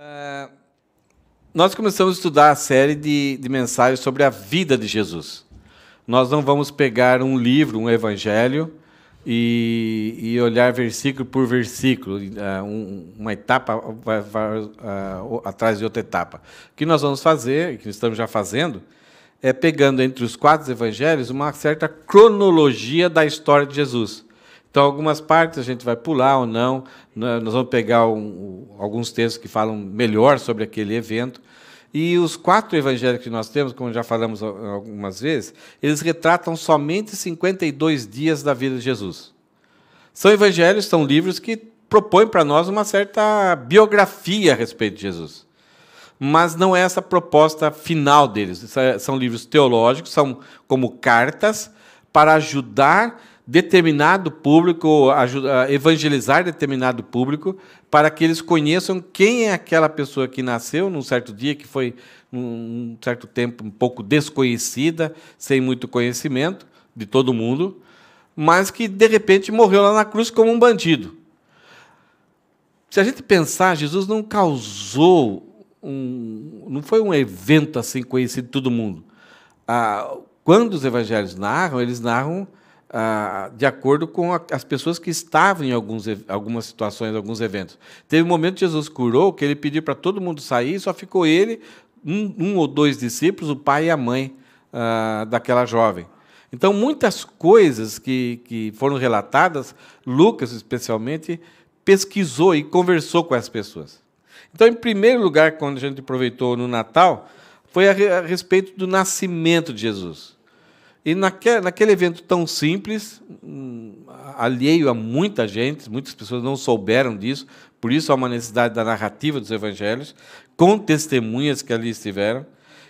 Uh, nós começamos a estudar a série de, de mensagens sobre a vida de Jesus. Nós não vamos pegar um livro, um evangelho, e, e olhar versículo por versículo, uh, um, uma etapa vai, vai, uh, atrás de outra etapa. O que nós vamos fazer, que estamos já fazendo, é pegando entre os quatro evangelhos uma certa cronologia da história de Jesus. Então, algumas partes a gente vai pular ou não. Né, nós vamos pegar um, alguns textos que falam melhor sobre aquele evento. E os quatro evangelhos que nós temos, como já falamos algumas vezes, eles retratam somente 52 dias da vida de Jesus. São evangelhos, são livros que propõem para nós uma certa biografia a respeito de Jesus. Mas não é essa a proposta final deles. É, são livros teológicos, são como cartas para ajudar determinado público, ah, evangelizar determinado público, para que eles conheçam quem é aquela pessoa que nasceu num certo dia, que foi um certo tempo um pouco desconhecida, sem muito conhecimento de todo mundo, mas que de repente morreu lá na cruz como um bandido. Se a gente pensar, Jesus não causou um, não foi um evento assim conhecido de todo mundo. Ah, quando os evangelhos narram, eles narram ah, de acordo com a, as pessoas que estavam em alguns, algumas situações, alguns eventos. Teve um momento que Jesus curou que ele pediu para todo mundo sair, só ficou ele, um, um, ou dois discípulos, o pai e a mãe ah, daquela jovem. Então, muitas coisas que, que foram relatadas, Lucas especialmente, pesquisou e conversou com as pessoas. Então, em primeiro lugar, quando a gente aproveitou no Natal, foi a, a respeito do nascimento de Jesus. E naquele, naquele evento tão simples, hum, alheio a muita gente, muitas pessoas não souberam disso, por isso há uma necessidade da narrativa dos evangelhos, com testemunhas que ali estiveram.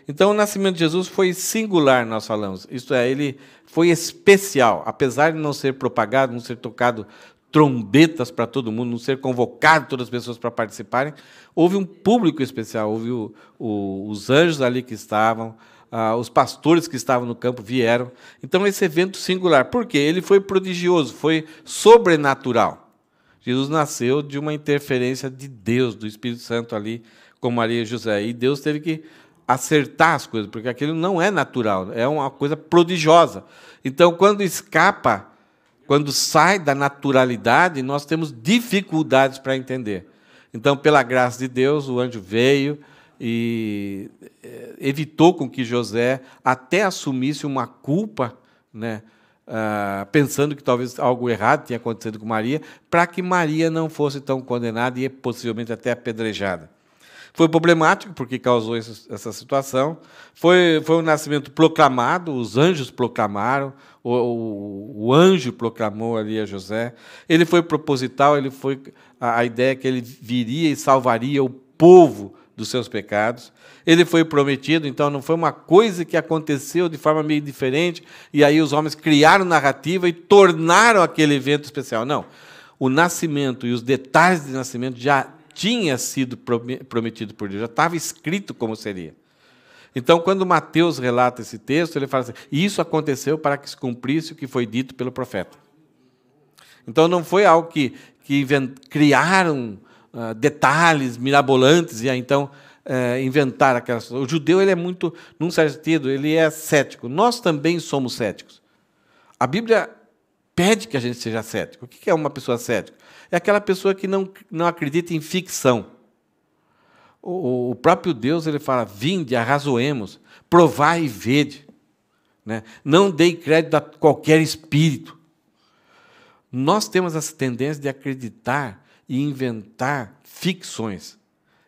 Então, o nascimento de Jesus foi singular, nós falamos. Isto é, ele foi especial, apesar de não ser propagado, não ser tocado trombetas para todo mundo, não ser convocado todas as pessoas para participarem. Houve um público especial, houve o, o, os anjos ali que estavam, ah, os pastores que estavam no campo vieram. Então, esse evento singular, porque ele foi prodigioso, foi sobrenatural. Jesus nasceu de uma interferência de Deus, do Espírito Santo ali com Maria e José. E Deus teve que acertar as coisas, porque aquilo não é natural, é uma coisa prodigiosa. Então, quando escapa, quando sai da naturalidade, nós temos dificuldades para entender. Então, pela graça de Deus, o anjo veio, e eh, evitou com que José até assumisse uma culpa, né, ah, pensando que talvez algo errado tinha acontecido com Maria, para que Maria não fosse tão condenada e possivelmente até apedrejada. Foi problemático porque causou essa, situação. Foi, foi um nascimento proclamado, os anjos proclamaram, o, o, o, anjo proclamou ali a José. Ele foi proposital, ele foi a, a ideia é que ele viria e salvaria o povo dos seus pecados. Ele foi prometido, então não foi uma coisa que aconteceu de forma meio diferente e aí os homens criaram narrativa e tornaram aquele evento especial. Não. O nascimento e os detalhes de nascimento já tinha sido prometido por Deus, já estava escrito como seria. Então, quando Mateus relata esse texto, ele fala assim: Isso aconteceu para que se cumprisse o que foi dito pelo profeta. Então, não foi algo que, que invent, criaram ah, detalhes mirabolantes e aí, então eh, inventar aquelas coisas. O judeu ele é muito, num certo sentido, ele é cético. Nós também somos céticos. A Bíblia pede que a gente seja cético. O que é uma pessoa cética? É aquela pessoa que não, não acredita em ficção. O, o próprio Deus ele fala: vinde, arrazoemos, provai e vede. Né? Não dei crédito a qualquer espírito. Nós temos essa tendência de acreditar e inventar ficções.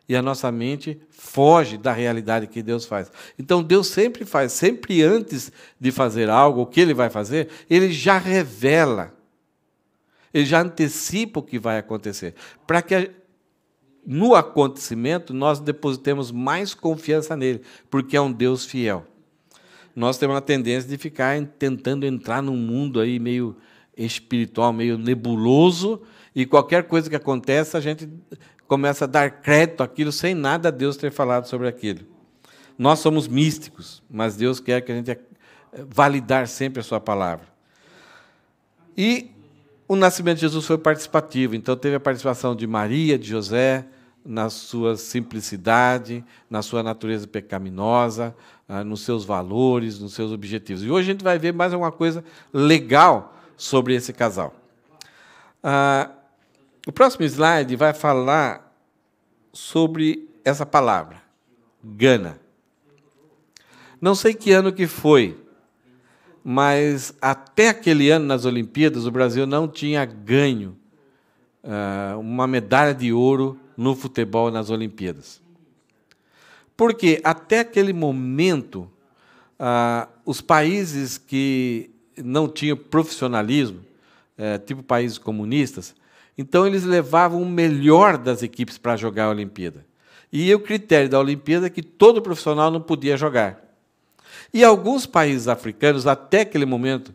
E a nossa mente foge da realidade que Deus faz. Então Deus sempre faz, sempre antes de fazer algo, o que ele vai fazer, ele já revela. Ele já antecipa o que vai acontecer, para que no acontecimento nós depositemos mais confiança nele, porque é um Deus fiel. Nós temos a tendência de ficar tentando entrar num mundo aí meio espiritual, meio nebuloso, e qualquer coisa que aconteça, a gente começa a dar crédito àquilo sem nada a Deus ter falado sobre aquilo. Nós somos místicos, mas Deus quer que a gente eh, validar sempre a sua palavra. E o nascimento de Jesus foi participativo, então teve a participação de Maria, de José, na sua simplicidade, na sua natureza pecaminosa, ah, nos seus valores, nos seus objetivos. E hoje a gente vai ver mais alguma coisa legal sobre esse casal. Ah, o próximo slide vai falar sobre essa palavra, Gana. Não sei que ano que foi, mas até aquele ano nas Olimpíadas o Brasil não tinha ganho uh, uma medalha de ouro no futebol nas Olimpíadas. Porque até aquele momento uh, os países que não tinham profissionalismo, uh, tipo países comunistas, então eles levavam o melhor das equipes para jogar a Olimpíada. E o critério da Olimpíada é que todo profissional não podia jogar. E alguns países africanos, até aquele momento,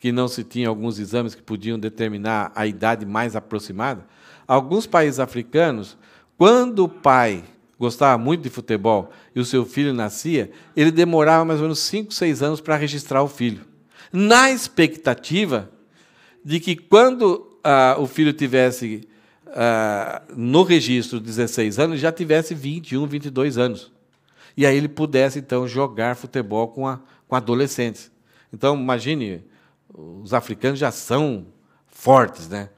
que não se tinha alguns exames que podiam determinar a idade mais aproximada, alguns países africanos, quando o pai gostava muito de futebol e o seu filho nascia, ele demorava mais ou menos 5, 6 anos para registrar o filho. Na expectativa de que quando ah, o filho tivesse ah, no registro 16 anos, já tivesse 21, 22 anos. E aí ele pudesse, então, jogar futebol com, a, com adolescentes. Então, imagine, os africanos já são fortes, né?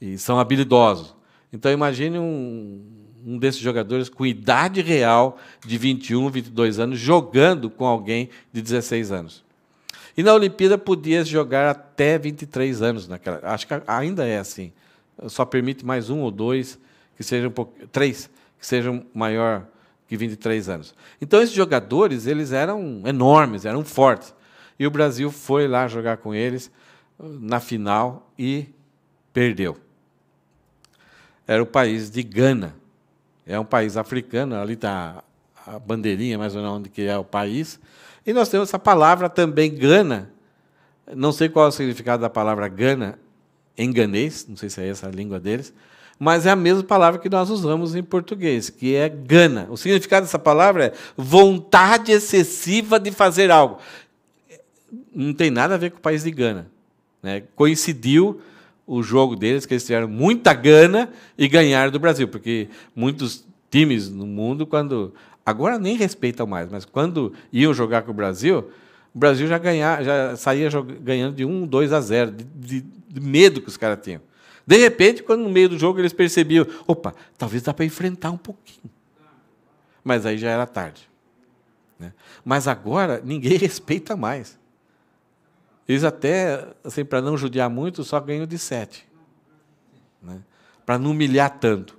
E são habilidosos. Então, imagine um, um desses jogadores com idade real de 21, 22 anos, jogando com alguém de 16 anos. E na Olimpíada podia jogar até 23 anos naquela. Acho que ainda é assim. Só permite mais um ou dois que sejam um pouco, três que sejam maior que 23 anos. Então esses jogadores, eles eram enormes, eram fortes. E o Brasil foi lá jogar com eles na final e perdeu. Era o país de Gana. É um país africano, ali está a bandeirinha mais ou menos onde que é o país. E nós temos essa palavra também, Gana. Não sei qual é o significado da palavra Gana em ganês, não sei se é essa a língua deles, mas é a mesma palavra que nós usamos em português, que é Gana. O significado dessa palavra é vontade excessiva de fazer algo. Não tem nada a ver com o país de Gana. Né? Coincidiu o jogo deles, que eles tiveram muita gana e ganharam do Brasil, porque muitos times no mundo, quando Agora nem respeitam mais, mas quando iam jogar com o Brasil, o Brasil já, ganhar, já saía ganhando de 1, 2 a 0, de, de, de medo que os caras tinham. De repente, quando no meio do jogo eles percebiam, opa, talvez dá para enfrentar um pouquinho. Mas aí já era tarde. Né? Mas agora ninguém respeita mais. Eles até, assim, para não judiar muito, só ganham de 7. Né? Para não humilhar tanto.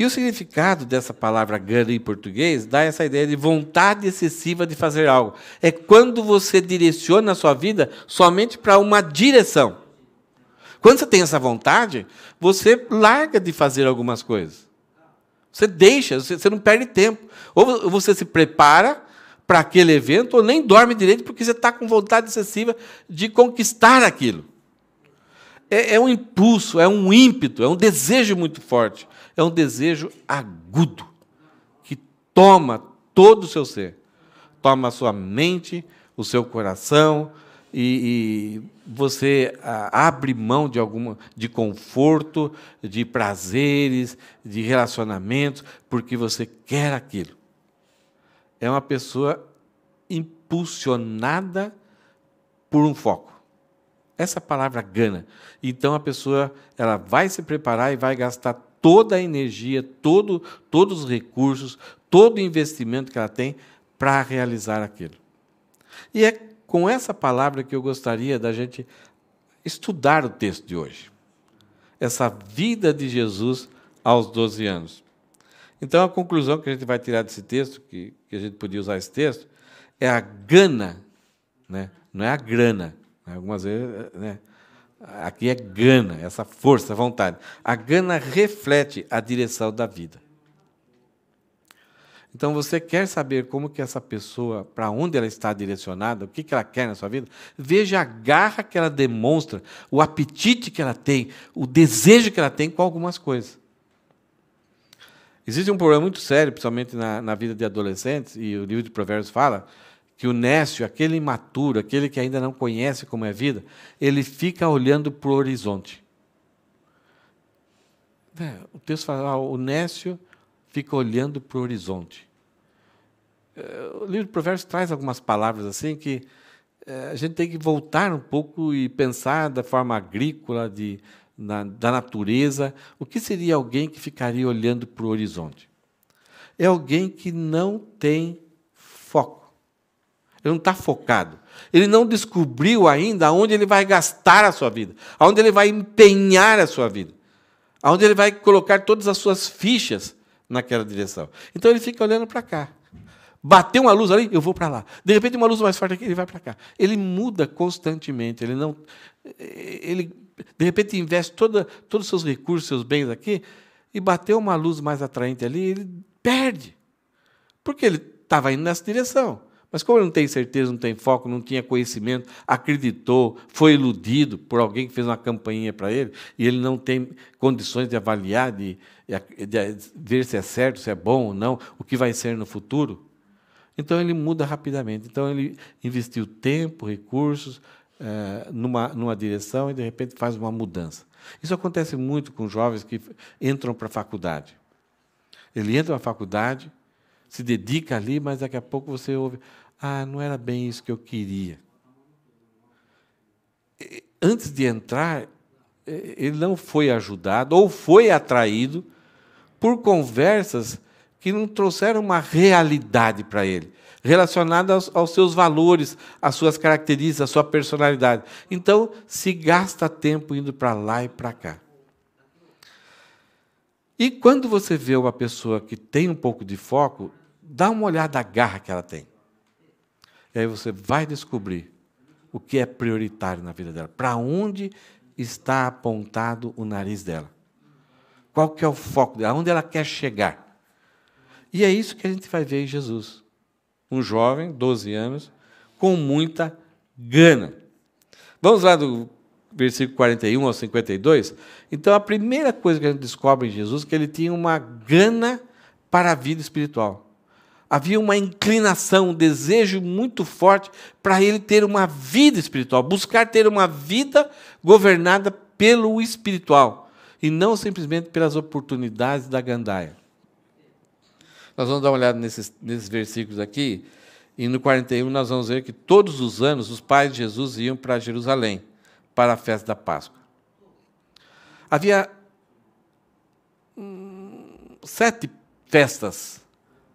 E o significado dessa palavra gana em português dá essa ideia de vontade excessiva de fazer algo. É quando você direciona a sua vida somente para uma direção. Quando você tem essa vontade, você larga de fazer algumas coisas. Você deixa, você não perde tempo. Ou você se prepara para aquele evento, ou nem dorme direito, porque você está com vontade excessiva de conquistar aquilo. É, é um impulso, é um ímpeto, é um desejo muito forte é um desejo agudo que toma todo o seu ser, toma a sua mente, o seu coração e, e você ah, abre mão de alguma de conforto, de prazeres, de relacionamentos porque você quer aquilo. É uma pessoa impulsionada por um foco. Essa palavra gana. Então a pessoa ela vai se preparar e vai gastar toda a energia, todo, todos os recursos, todo o investimento que ela tem para realizar aquilo. E é com essa palavra que eu gostaria da gente estudar o texto de hoje. Essa vida de Jesus aos 12 anos. Então, a conclusão que a gente vai tirar desse texto, que, que a gente podia usar esse texto, é a gana, né? não é a grana. Né? Algumas vezes né? Aqui é gana, essa força, vontade. A gana reflete a direção da vida. Então você quer saber como que essa pessoa, para onde ela está direcionada, o que, que ela quer na sua vida? Veja a garra que ela demonstra, o apetite que ela tem, o desejo que ela tem com algumas coisas. Existe um problema muito sério, principalmente na, na vida de adolescentes, e o livro de Provérbios fala, que o nécio, aquele imaturo, aquele que ainda não conhece como é a vida, ele fica olhando para o horizonte. É, o texto fala, ah, o nécio fica olhando para o horizonte. É, o livro de Provérbios traz algumas palavras assim que é, a gente tem que voltar um pouco e pensar da forma agrícola, de, na, da natureza. O que seria alguém que ficaria olhando para o horizonte? É alguém que não tem foco ele não está focado. Ele não descobriu ainda aonde ele vai gastar a sua vida, aonde ele vai empenhar a sua vida, aonde ele vai colocar todas as suas fichas naquela direção. Então ele fica olhando para cá. Bateu uma luz ali, eu vou para lá. De repente uma luz mais forte aqui, ele vai para cá. Ele muda constantemente, ele não ele de repente investe toda, todos os seus recursos, seus bens aqui e bateu uma luz mais atraente ali, ele perde. Porque ele estava indo nessa direção. Mas como ele não tem certeza, não tem foco, não tinha conhecimento, acreditou, foi iludido por alguém que fez uma campainha para ele, e ele não tem condições de avaliar, de, de, eh, ver se é certo, se é bom ou não, o que vai ser no futuro, então ele muda rapidamente. Então ele investiu tempo, recursos é, numa, numa direção e de repente faz uma mudança. Isso acontece muito com jovens que entram para a faculdade. Ele entra na faculdade, se dedica ali, mas daqui a pouco você ouve: ah, não era bem isso que eu queria. Antes de entrar, ele não foi ajudado ou foi atraído por conversas que não trouxeram uma realidade para ele, relacionada aos, aos, seus valores, às suas características, à sua personalidade. Então, se gasta tempo indo para lá e para cá. E quando você vê uma pessoa que tem um pouco de foco, dá uma olhada da garra que ela tem. E aí você vai descobrir o que é prioritário na vida dela, para onde está apontado o nariz dela. Qual que é o foco dela, onde ela quer chegar. E é isso que a gente vai ver em Jesus. Um jovem, 12 anos, com muita gana. Vamos lá do versículo 41 ao 52? Então, a primeira coisa que a gente descobre em Jesus é que ele tinha uma gana para a vida espiritual havia uma inclinação, um desejo muito forte para ele ter uma vida espiritual, buscar ter uma vida governada pelo espiritual e não simplesmente pelas oportunidades da gandaia. Nós vamos dar uma olhada nesses, nesses versículos aqui, e no 41 nós vamos ver que todos os anos os pais de Jesus iam para Jerusalém para a festa da Páscoa. Havia hum, sete festas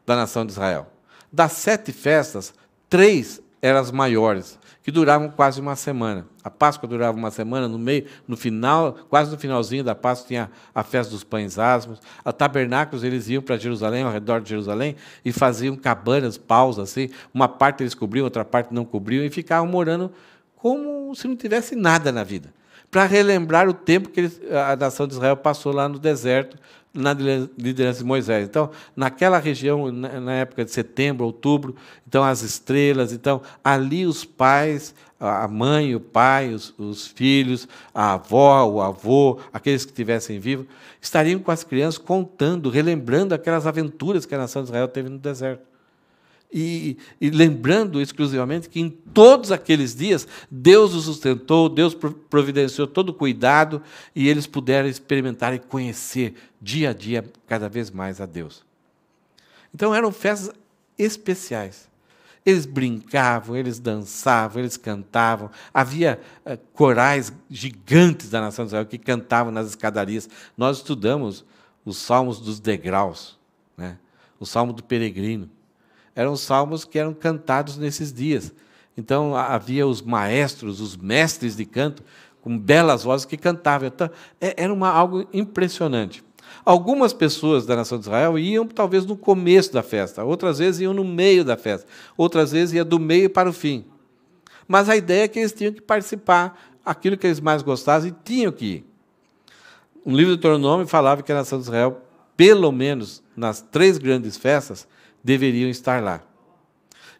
da nação de Israel. Das sete festas, três eram as maiores, que duravam quase uma semana. A Páscoa durava uma semana, no meio, no final, quase no finalzinho da Páscoa tinha a festa dos pães asmos. A tabernáculos eles iam para Jerusalém, ao redor de Jerusalém, e faziam cabanas, paus assim. Uma parte eles cobriam, outra parte não cobriam e ficavam morando como se não tivesse nada na vida para relembrar o tempo que a nação de Israel passou lá no deserto, na liderança de Moisés. Então, naquela região, na época de setembro, outubro, então as estrelas, então ali os pais, a mãe, o pai, os, os filhos, a avó, o avô, aqueles que estivessem vivos, estariam com as crianças contando, relembrando aquelas aventuras que a nação de Israel teve no deserto. E, e, lembrando exclusivamente que em todos aqueles dias Deus os sustentou, Deus providenciou todo o cuidado e eles puderam experimentar e conhecer dia a dia cada vez mais a Deus. Então eram festas especiais. Eles brincavam, eles dançavam, eles cantavam. Havia uh, corais gigantes da nação de Israel que cantavam nas escadarias. Nós estudamos os salmos dos degraus, né? o salmo do peregrino eram salmos que eram cantados nesses dias. Então havia os maestros, os mestres de canto, com belas vozes que cantavam. Então, é, era uma, algo impressionante. Algumas pessoas da nação de Israel iam talvez no começo da festa, outras vezes iam no meio da festa, outras vezes ia do meio para o fim. Mas a ideia é que eles tinham que participar aquilo que eles mais gostassem e tinham que ir. O livro do Deuteronômio falava que a nação de Israel, pelo menos nas três grandes festas, deveriam estar lá.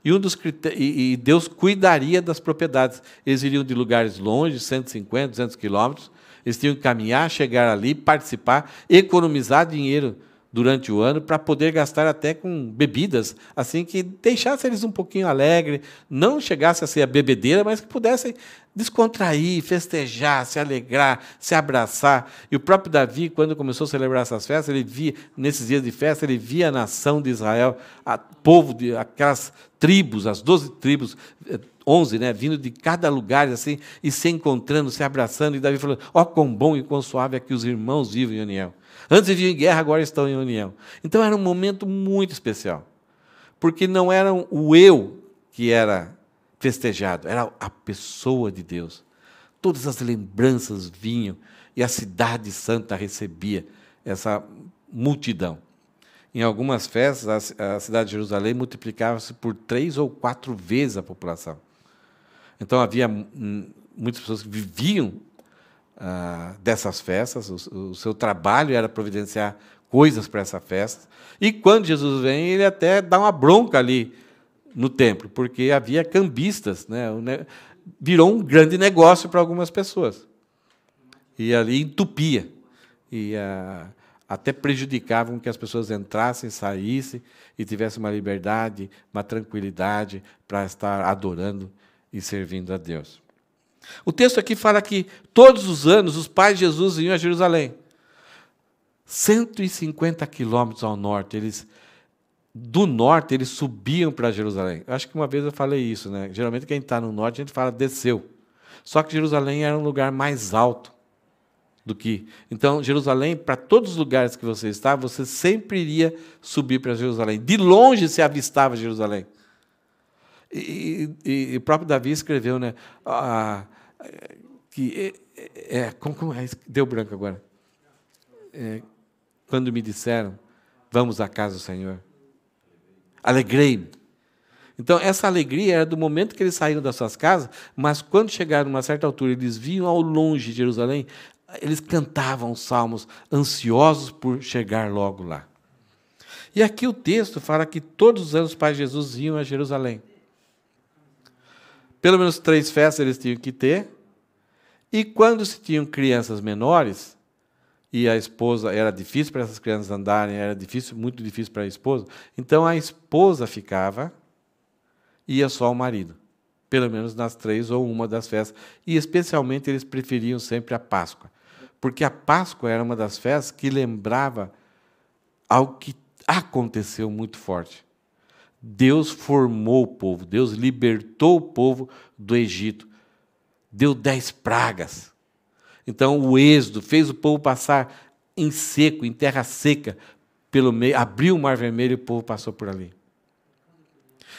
E, um dos e, e Deus cuidaria das propriedades. Eles iriam de lugares longe, 150, 200 quilômetros. Eles tinham que caminhar, chegar ali, participar, economizar dinheiro durante o ano para poder gastar até com bebidas, assim que deixasse eles um pouquinho alegre, não chegasse a ser a bebedeira, mas que pudessem descontrair, festejar, se alegrar, se abraçar. E o próprio Davi, quando começou a celebrar essas festas, ele via nesses dias de festa, ele via a nação de Israel, a povo de aquelas tribos, as doze tribos eh, 11, né, vindo de cada lugar assim, e se encontrando, se abraçando, e Davi falando: "Ó oh, quão bom e quão suave é que os irmãos vivem em união. Antes viviam em guerra, agora estão em união". Então era um momento muito especial. Porque não era o eu que era festejado, era a pessoa de Deus. Todas as lembranças vinham e a cidade santa recebia essa multidão. Em algumas festas, a cidade de Jerusalém multiplicava-se por três ou quatro vezes a população. Então havia muitas pessoas que viviam ah, dessas festas, o, o, seu trabalho era providenciar coisas para essa festa. E quando Jesus vem, ele até dá uma bronca ali no templo, porque havia cambistas, né? virou um grande negócio para algumas pessoas. E ali entupia. E ah, até prejudicavam que as pessoas entrassem, saíssem e tivessem uma liberdade, uma tranquilidade para estar adorando e servindo a Deus. O texto aqui fala que todos os anos os pais de Jesus iam a Jerusalém. 150 quilômetros ao norte, eles do norte eles subiam para Jerusalém. Acho que uma vez eu falei isso, né? Geralmente quem está no norte a gente fala desceu. Só que Jerusalém era um lugar mais alto do que. Então, Jerusalém, para todos os lugares que você está, você sempre iria subir para Jerusalém. De longe se avistava Jerusalém. E, e, próprio Davi escreveu, né? Ah, que é, é, é como, como, é, deu branco agora. É, quando me disseram, vamos à casa do Senhor, alegrei-me. Então, essa alegria era do momento que eles saíram das suas casas, mas quando chegaram a uma certa altura, eles viam ao longe de Jerusalém, eles cantavam salmos, ansiosos por chegar logo lá. E aqui o texto fala que todos os anos os pais de Jesus iam a Jerusalém. Pelo menos três festas eles tinham que ter. E quando se tinham crianças menores, e a esposa era difícil para essas crianças andarem, era difícil, muito difícil para a esposa. Então a esposa ficava, ia só o marido, pelo menos nas três ou uma das festas, e especialmente eles preferiam sempre a Páscoa, porque a Páscoa era uma das festas que lembrava algo que aconteceu muito forte. Deus formou o povo, Deus libertou o povo do Egito, deu dez pragas. Então o êxodo fez o povo passar em seco, em terra seca, pelo meio, abriu o mar vermelho e o povo passou por ali.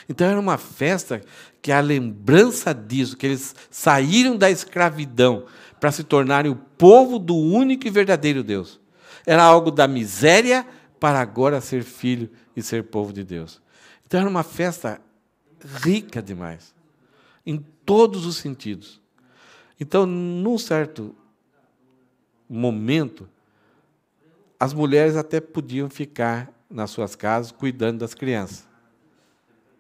Então era uma festa que a lembrança disso, que eles saíram da escravidão para se tornarem o povo do único e verdadeiro Deus. Era algo da miséria para agora ser filho e ser povo de Deus. Então era uma festa rica demais, em todos os sentidos. Então, num certo momento, as mulheres até podiam ficar nas suas casas cuidando das crianças,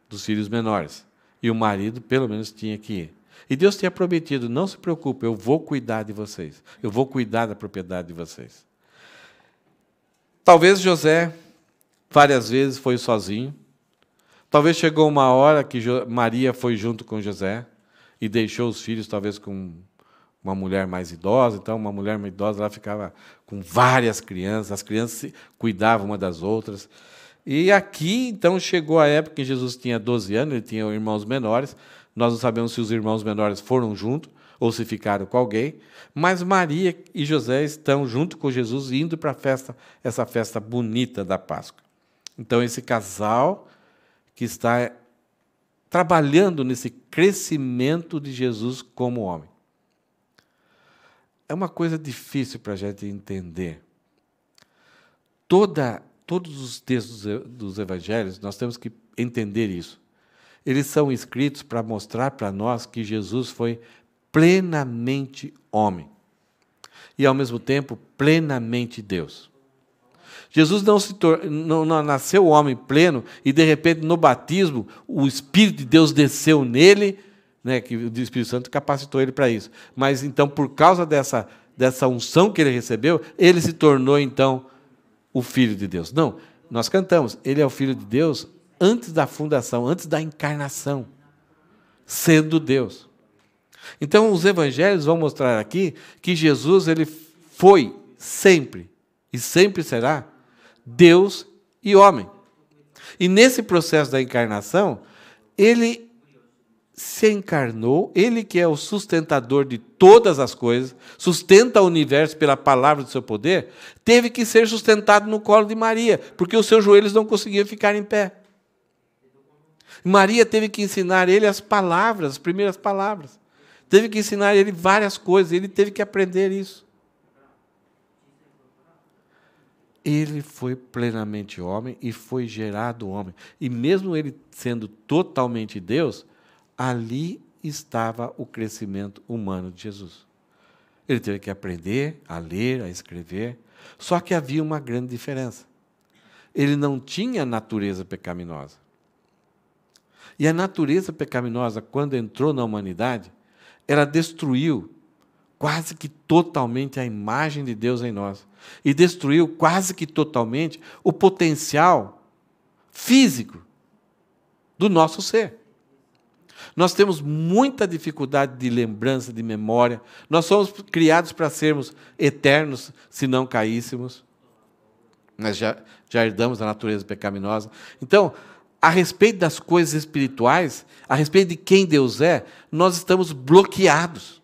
dos filhos menores. E o marido, pelo menos, tinha que ir. E Deus tinha prometido: não se preocupe, eu vou cuidar de vocês, eu vou cuidar da propriedade de vocês. Talvez José, várias vezes, foi sozinho Talvez chegou uma hora que Maria foi junto com José e deixou os filhos, talvez com uma mulher mais idosa. Então, uma mulher mais idosa ela ficava com várias crianças, as crianças se cuidavam uma das outras. E aqui, então, chegou a época em que Jesus tinha 12 anos, ele tinha irmãos menores. Nós não sabemos se os irmãos menores foram junto ou se ficaram com alguém, mas Maria e José estão junto com Jesus indo para a festa, essa festa bonita da Páscoa. Então, esse casal que está trabalhando nesse crescimento de Jesus como homem. É uma coisa difícil para a gente entender. Toda, todos os textos dos evangelhos, nós temos que entender isso. Eles são escritos para mostrar para nós que Jesus foi plenamente homem e, ao mesmo tempo, plenamente Deus. Jesus não, se não, não nasceu homem pleno e, de repente, no batismo, o Espírito de Deus desceu nele, né, que o Espírito Santo capacitou ele para isso. Mas, então, por causa dessa, dessa unção que ele recebeu, ele se tornou, então, o Filho de Deus. Não, nós cantamos, ele é o Filho de Deus antes da fundação, antes da encarnação, sendo Deus. Então, os evangelhos vão mostrar aqui que Jesus ele foi sempre e sempre será Deus e homem. E nesse processo da encarnação, ele se encarnou, ele que é o sustentador de todas as coisas, sustenta o universo pela palavra do seu poder, teve que ser sustentado no colo de Maria, porque os seus joelhos não conseguiam ficar em pé. Maria teve que ensinar ele as palavras, as primeiras palavras. Teve que ensinar ele várias coisas, ele teve que aprender isso. ele foi plenamente homem e foi gerado homem. E mesmo ele sendo totalmente Deus, ali estava o crescimento humano de Jesus. Ele teve que aprender a ler, a escrever, só que havia uma grande diferença. Ele não tinha natureza pecaminosa. E a natureza pecaminosa, quando entrou na humanidade, ela destruiu quase que totalmente a imagem de Deus em nós e destruiu quase que totalmente o potencial físico do nosso ser. Nós temos muita dificuldade de lembrança, de memória. Nós somos criados para sermos eternos se não caíssemos. Nós já, já herdamos a natureza pecaminosa. Então, a respeito das coisas espirituais, a respeito de quem Deus é, nós estamos bloqueados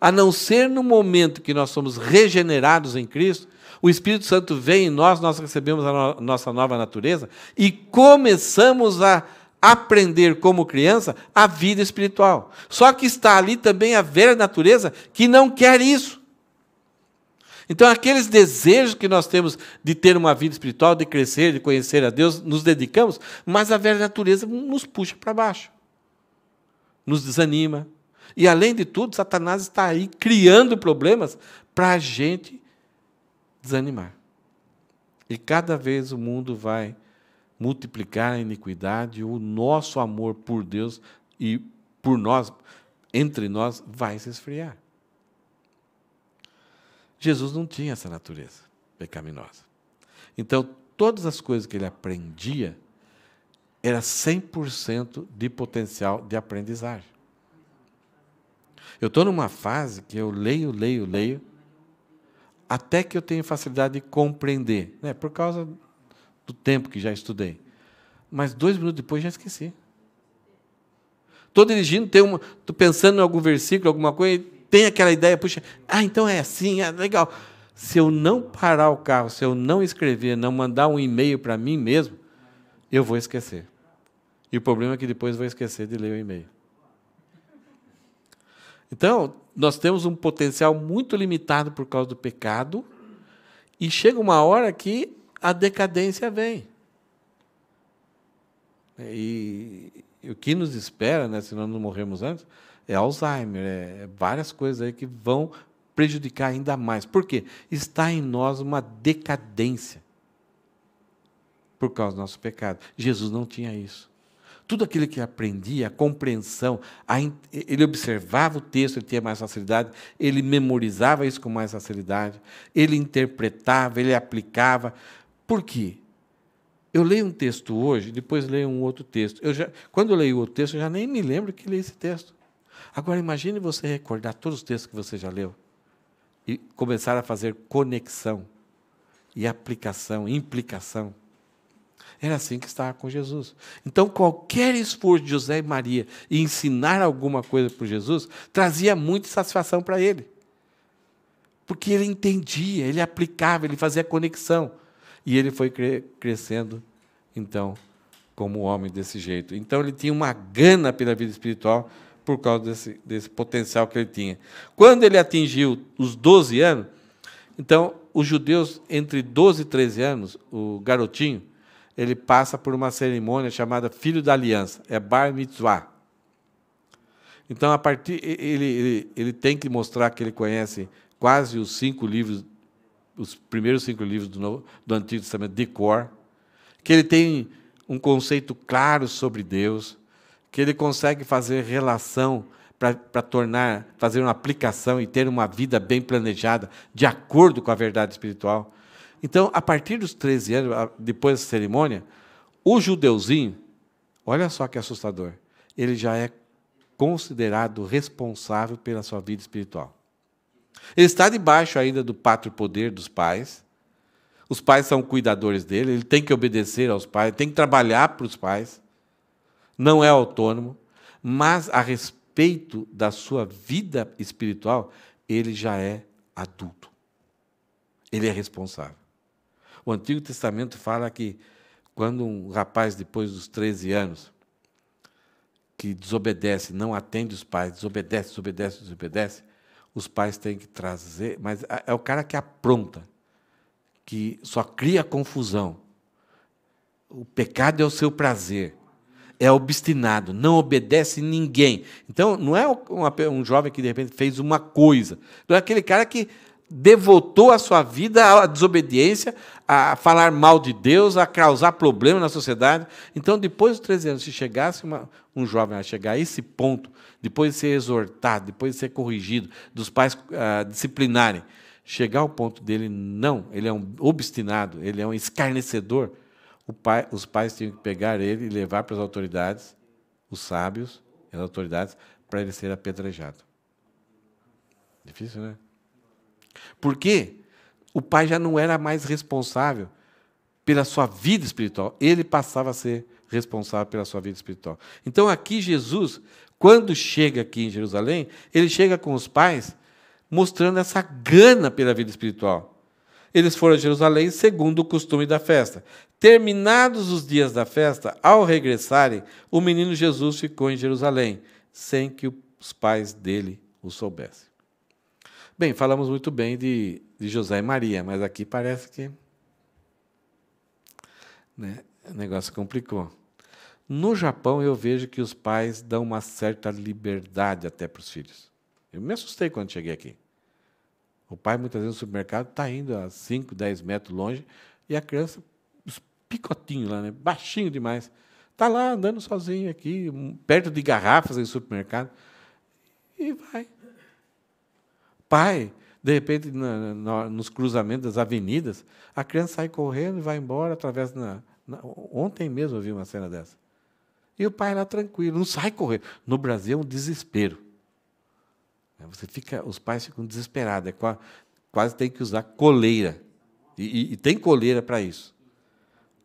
a não ser no momento que nós somos regenerados em Cristo, o Espírito Santo vem em nós, nós recebemos a no nossa nova natureza e começamos a aprender como criança a vida espiritual. Só que está ali também a velha natureza que não quer isso. Então, aqueles desejos que nós temos de ter uma vida espiritual, de crescer, de conhecer a Deus, nos dedicamos, mas a velha natureza nos puxa para baixo, nos desanima, e além de tudo, Satanás está aí criando problemas para a gente desanimar. E cada vez o mundo vai multiplicar a iniquidade, o nosso amor por Deus e por nós, entre nós, vai se esfriar. Jesus não tinha essa natureza pecaminosa. Então, todas as coisas que ele aprendia era 100% de potencial de aprendizagem. Eu estou numa fase que eu leio, leio, leio, até que eu tenho facilidade de compreender, né? por causa do tempo que já estudei. Mas dois minutos depois já esqueci. Estou dirigindo, estou pensando em algum versículo, alguma coisa, e tem aquela ideia, puxa, ah, então é assim, é legal. Se eu não parar o carro, se eu não escrever, não mandar um e-mail para mim mesmo, eu vou esquecer. E o problema é que depois vou esquecer de ler o e-mail. Então, nós temos um potencial muito limitado por causa do pecado, e chega uma hora que a decadência vem. E, e o que nos espera, né, se nós não morrermos antes, é Alzheimer, é, é várias coisas aí que vão prejudicar ainda mais. Por quê? Está em nós uma decadência por causa do nosso pecado. Jesus não tinha isso tudo aquilo que aprendia, a compreensão, a, ele observava o texto, ele tinha mais facilidade, ele memorizava isso com mais facilidade, ele interpretava, ele aplicava. Por quê? Eu leio um texto hoje, depois leio um outro texto. Eu já, quando eu leio outro texto, eu já nem me lembro que li esse texto. Agora imagine você recordar todos os textos que você já leu e começar a fazer conexão e aplicação, implicação. Era assim que estava com Jesus. Então, qualquer esforço de José e Maria em ensinar alguma coisa para Jesus trazia muita satisfação para ele. Porque ele entendia, ele aplicava, ele fazia conexão. E ele foi cre crescendo, então, como homem desse jeito. Então, ele tinha uma gana pela vida espiritual por causa desse, desse potencial que ele tinha. Quando ele atingiu os 12 anos, então, os judeus, entre 12 e 13 anos, o garotinho, ele passa por uma cerimônia chamada Filho da Aliança, é Bar Mitzvah. Então, a partir ele, ele, ele tem que mostrar que ele conhece quase os cinco livros, os primeiros cinco livros do, Novo, do Antigo Testamento de cor, que ele tem um conceito claro sobre Deus, que ele consegue fazer relação para tornar, fazer uma aplicação e ter uma vida bem planejada, de acordo com a verdade espiritual. Então, a partir dos 13 anos, depois da cerimônia, o judeuzinho, olha só que assustador, ele já é considerado responsável pela sua vida espiritual. Ele está debaixo ainda do pátrio poder dos pais. Os pais são cuidadores dele, ele tem que obedecer aos pais, tem que trabalhar para os pais. Não é autônomo, mas a respeito da sua vida espiritual, ele já é adulto. Ele é responsável. O Antigo Testamento fala que quando um rapaz, depois dos 13 anos, que desobedece, não atende os pais, desobedece, desobedece, desobedece, os pais têm que trazer. Mas é o cara que apronta, que só cria confusão. O pecado é o seu prazer. É obstinado, não obedece ninguém. Então, não é um jovem que de repente fez uma coisa. Não é aquele cara que devotou a sua vida à desobediência, a falar mal de Deus, a causar problemas na sociedade. Então, depois dos 13 anos, se chegasse uma, um jovem a chegar a esse ponto, depois de ser exortado, depois de ser corrigido, dos pais uh, disciplinarem, chegar ao ponto dele, não, ele é um obstinado, ele é um escarnecedor, pai, os pais tinham que pegar ele e levar para as autoridades, os sábios, as autoridades, para ele ser apedrejado. Difícil, né? Porque o pai já não era mais responsável pela sua vida espiritual, ele passava a ser responsável pela sua vida espiritual. Então aqui Jesus, quando chega aqui em Jerusalém, ele chega com os pais mostrando essa gana pela vida espiritual. Eles foram a Jerusalém segundo o costume da festa. Terminados os dias da festa, ao regressarem, o menino Jesus ficou em Jerusalém, sem que os pais dele o soubessem. Bem, falamos muito bem de, de José e Maria, mas aqui parece que né, o negócio complicou. No Japão, eu vejo que os pais dão uma certa liberdade até para os filhos. Eu me assustei quando cheguei aqui. O pai, muitas vezes, no supermercado, está indo a 5, 10 metros longe e a criança, os picotinhos lá, né, baixinho demais, está lá andando sozinho aqui, perto de garrafas em supermercado e vai pai. De repente, na, na, nos cruzamentos das avenidas, a criança sai correndo e vai embora, através na, ontem mesmo eu vi uma cena dessa. E o pai lá tranquilo, não sai correndo. No Brasil é um desespero. É, você fica, os pais ficam desesperados, é quase, quase tem que usar coleira. E, e, e tem coleira para isso.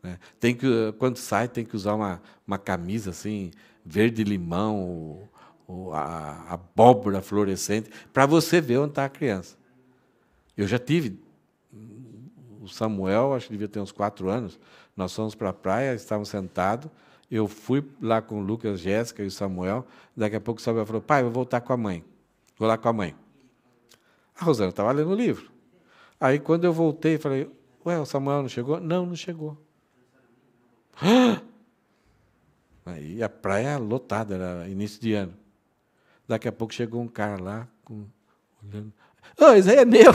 É, tem que, quando sai, tem que usar uma, uma camisa assim, verde limão, a abóbora fluorescente, para você ver onde está a criança. Eu já tive. O Samuel, acho que devia ter uns quatro anos. Nós fomos para a praia, estávamos sentados. Eu fui lá com o Lucas, Jéssica e o Samuel. Daqui a pouco o Samuel falou: Pai, eu vou voltar com a mãe. Vou lá com a mãe. A Rosana estava lendo o livro. Aí, quando eu voltei, falei: Ué, o Samuel não chegou? Não, não chegou. Ah! Aí a praia lotada, era início de ano. Daqui a pouco chegou um cara lá, com, olhando. Oh, isso aí é meu!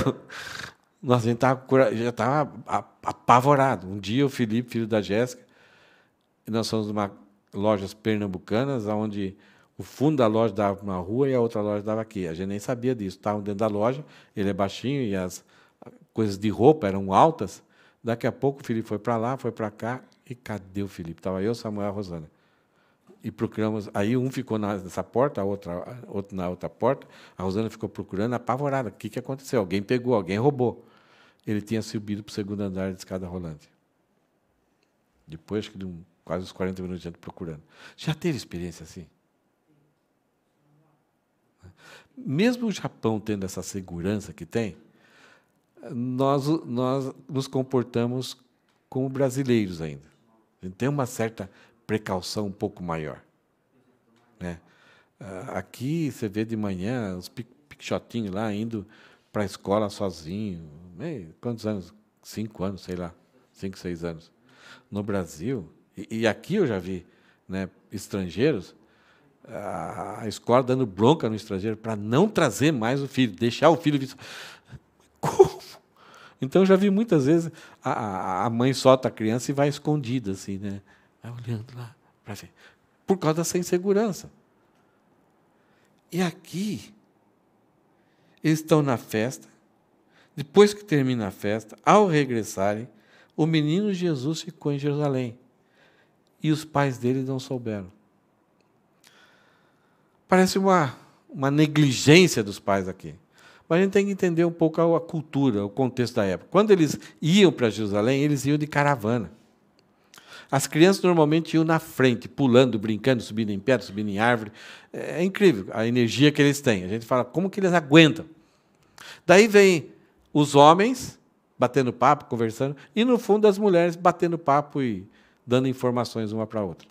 Nós a gente tava, já estava apavorado. Um dia o Felipe, filho da Jéssica, nós fomos uma lojas pernambucanas, onde o fundo da loja dava uma rua e a outra loja dava aqui. A gente nem sabia disso. Estavam dentro da loja, ele é baixinho e as coisas de roupa eram altas. Daqui a pouco o Felipe foi para lá, foi para cá. E cadê o Felipe? Estava eu, Samuel e a Rosana e procuramos. Aí um ficou nessa porta, a outra outro na outra porta. A Rosana ficou procurando, apavorada. O que, que aconteceu? Alguém pegou, alguém roubou. Ele tinha subido para o segundo andar de escada rolante. Depois de um, quase uns 40 minutos de procurando. Já teve experiência assim? Mesmo o Japão tendo essa segurança que tem, nós, nós nos comportamos como brasileiros ainda. A gente tem uma certa precaução um pouco maior. Né? Ah, aqui você vê de manhã os pichotinhos lá indo para a escola sozinho. quantos anos? Cinco anos, sei lá. Cinco, seis anos. No Brasil, e, aqui eu já vi né, estrangeiros, a, escola dando bronca no estrangeiro para não trazer mais o filho, deixar o filho. Como? Então eu já vi muitas vezes a, a mãe solta a criança e vai escondida, assim, né? Vai olhando lá para ver. Por causa dessa insegurança. E aqui, eles estão na festa. Depois que termina a festa, ao regressarem, o menino Jesus ficou em Jerusalém. E os pais dele não souberam. Parece uma, uma negligência dos pais aqui. Mas a gente tem que entender um pouco a, a cultura, o contexto da época. Quando eles iam para Jerusalém, eles iam de caravana. As crianças normalmente iam na frente, pulando, brincando, subindo em pedra, subindo em árvore. É, é incrível a energia que eles têm. A gente fala, como que eles aguentam? Daí vem os homens batendo papo, conversando, e no fundo as mulheres batendo papo e dando informações uma para outra.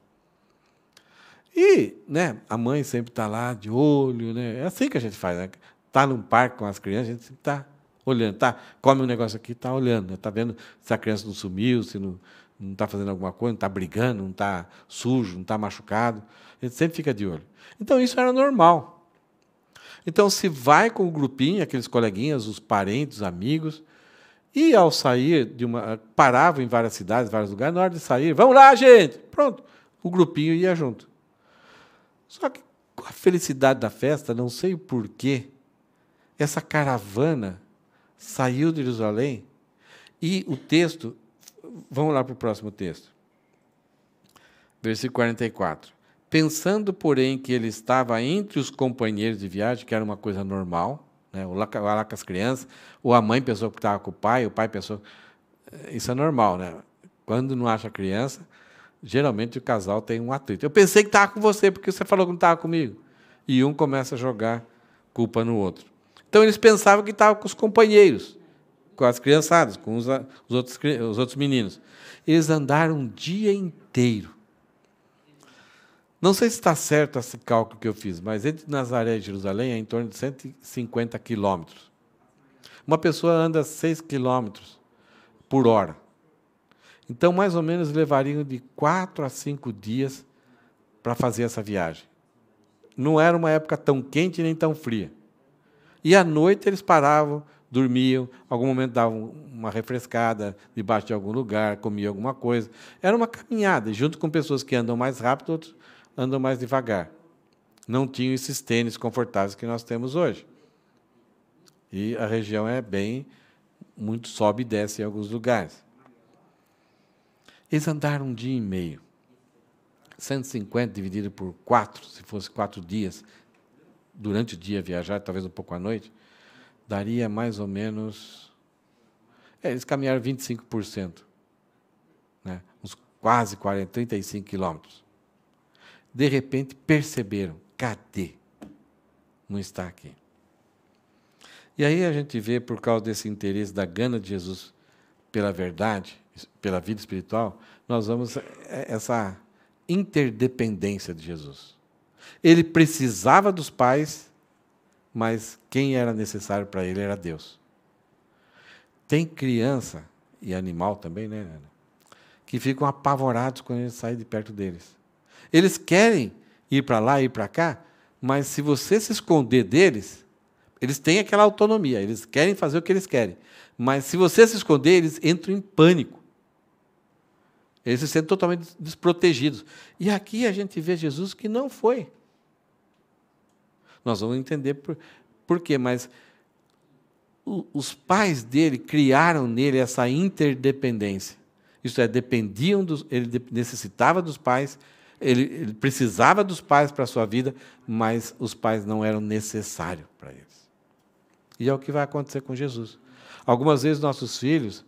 E, né, a mãe sempre está lá de olho, né? É assim que a gente faz, né? Tá num parque com as crianças, a gente sempre está olhando, tá? Come um negócio aqui, está olhando, está né? Tá vendo se a criança não sumiu, se não, não está fazendo alguma coisa, não está brigando, não está sujo, não está machucado. A gente sempre fica de olho. Então isso era normal. Então se vai com o grupinho, aqueles coleguinhas, os parentes, os amigos, e ao sair de uma. paravam em várias cidades, vários lugares, na hora de sair, vamos lá, gente! Pronto. O grupinho ia junto. Só que com a felicidade da festa, não sei porquê, essa caravana saiu de Jerusalém e o texto Vamos lá para o próximo texto. Versículo 44. Pensando, porém, que ele estava entre os companheiros de viagem, que era uma coisa normal, né? ou lá, lá com as crianças, ou a mãe pensou que estava com o pai, o pai pensou. Eh, isso é normal, né? Quando não acha criança, geralmente o casal tem um atrito. Eu pensei que estava com você, porque você falou que não estava comigo. E um começa a jogar culpa no outro. Então eles pensavam que estava com os companheiros com as criançadas, com os, os, outros, os outros meninos. Eles andaram um dia inteiro. Não sei se está certo esse cálculo que eu fiz, mas entre Nazaré e Jerusalém é em torno de 150 quilômetros. Uma pessoa anda 6 quilômetros por hora. Então, mais ou menos, levariam de 4 a 5 dias para fazer essa viagem. Não era uma época tão quente nem tão fria. E à noite eles paravam dormiam, algum momento davam uma refrescada debaixo de algum lugar, comiam alguma coisa. Era uma caminhada, junto com pessoas que andam mais rápido, outros andam mais devagar. Não tinham esses tênis confortáveis que nós temos hoje. E a região é bem, muito sobe e desce em alguns lugares. Eles andaram um dia e meio. 150 dividido por quatro, se fosse quatro dias, durante o dia viajar, talvez um pouco à noite, daria mais ou menos. É, eles caminharam 25%, né? uns quase 40, 35 quilômetros. De repente perceberam: cadê? Não está aqui. E aí a gente vê, por causa desse interesse da gana de Jesus pela verdade, pela vida espiritual, nós vamos é, essa interdependência de Jesus. Ele precisava dos pais mas quem era necessário para ele era Deus. Tem criança e animal também, né, Ana? Que ficam apavorados quando a gente sai de perto deles. Eles querem ir para lá, ir para cá, mas se você se esconder deles, eles têm aquela autonomia, eles querem fazer o que eles querem. Mas se você se esconder, eles entram em pânico. Eles se sentem totalmente desprotegidos. E aqui a gente vê Jesus que não foi. Nós vamos entender por, por quê, mas o, os pais dele criaram nele essa interdependência. Isto é, dependiam dos, ele necessitava dos pais, ele, ele precisava dos pais para a sua vida, mas os pais não eram necessários para eles. E é o que vai acontecer com Jesus. Algumas vezes nossos filhos,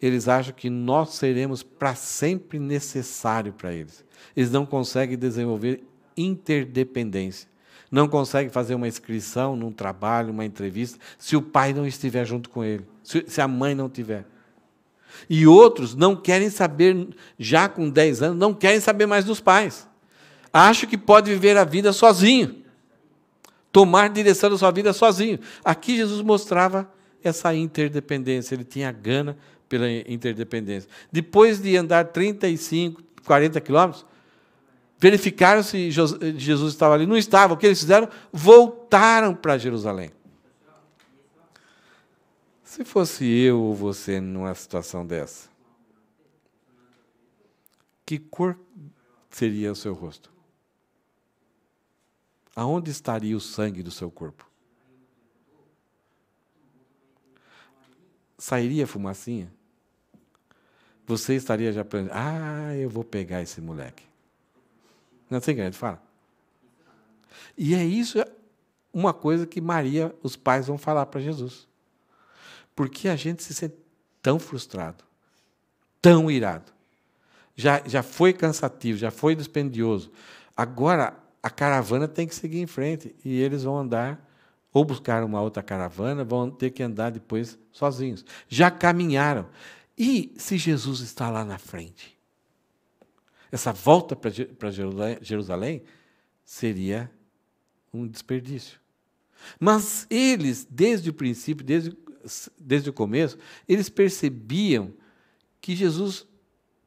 eles acham que nós seremos para sempre necessário para eles. Eles não conseguem desenvolver interdependência não consegue fazer uma inscrição num trabalho, uma entrevista, se o pai não estiver junto com ele, se a mãe não tiver. E outros não querem saber, já com 10 anos, não querem saber mais dos pais. Acho que pode viver a vida sozinho. Tomar direção da sua vida sozinho. Aqui Jesus mostrava essa interdependência, ele tinha gana pela interdependência. Depois de andar 35, 40 quilômetros, verificaram se eh, Jesus estava ali. Não estava. O que eles fizeram? Voltaram para Jerusalém. Se fosse eu ou você numa situação dessa, que cor seria o seu rosto? Aonde estaria o sangue do seu corpo? Sairia fumacinha? Você estaria já pensando: ah, eu vou pegar esse moleque. Não tem grande, fala. E é isso é uma coisa que Maria, os pais vão falar para Jesus. Porque a gente se sente tão frustrado, tão irado. Já, já foi cansativo, já foi dispendioso. Agora a caravana tem que seguir em frente e eles vão andar ou buscar uma outra caravana, vão ter que andar depois sozinhos. Já caminharam. E se Jesus está lá na frente? essa volta para Jerusalém seria um desperdício. Mas eles, desde o princípio, desde, desde o começo, eles percebiam que Jesus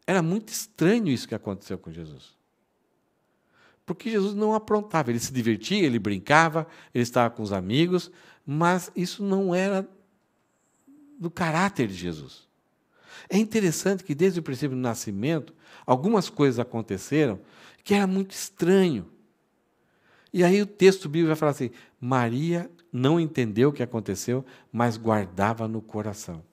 era muito estranho isso que aconteceu com Jesus. Porque Jesus não aprontava, ele se divertia, ele brincava, ele estava com os amigos, mas isso não era do caráter de Jesus. É interessante que desde o princípio do nascimento, algumas coisas aconteceram que era muito estranho. E aí o texto bíblico vai falar assim: Maria não entendeu o que aconteceu, mas guardava no coração.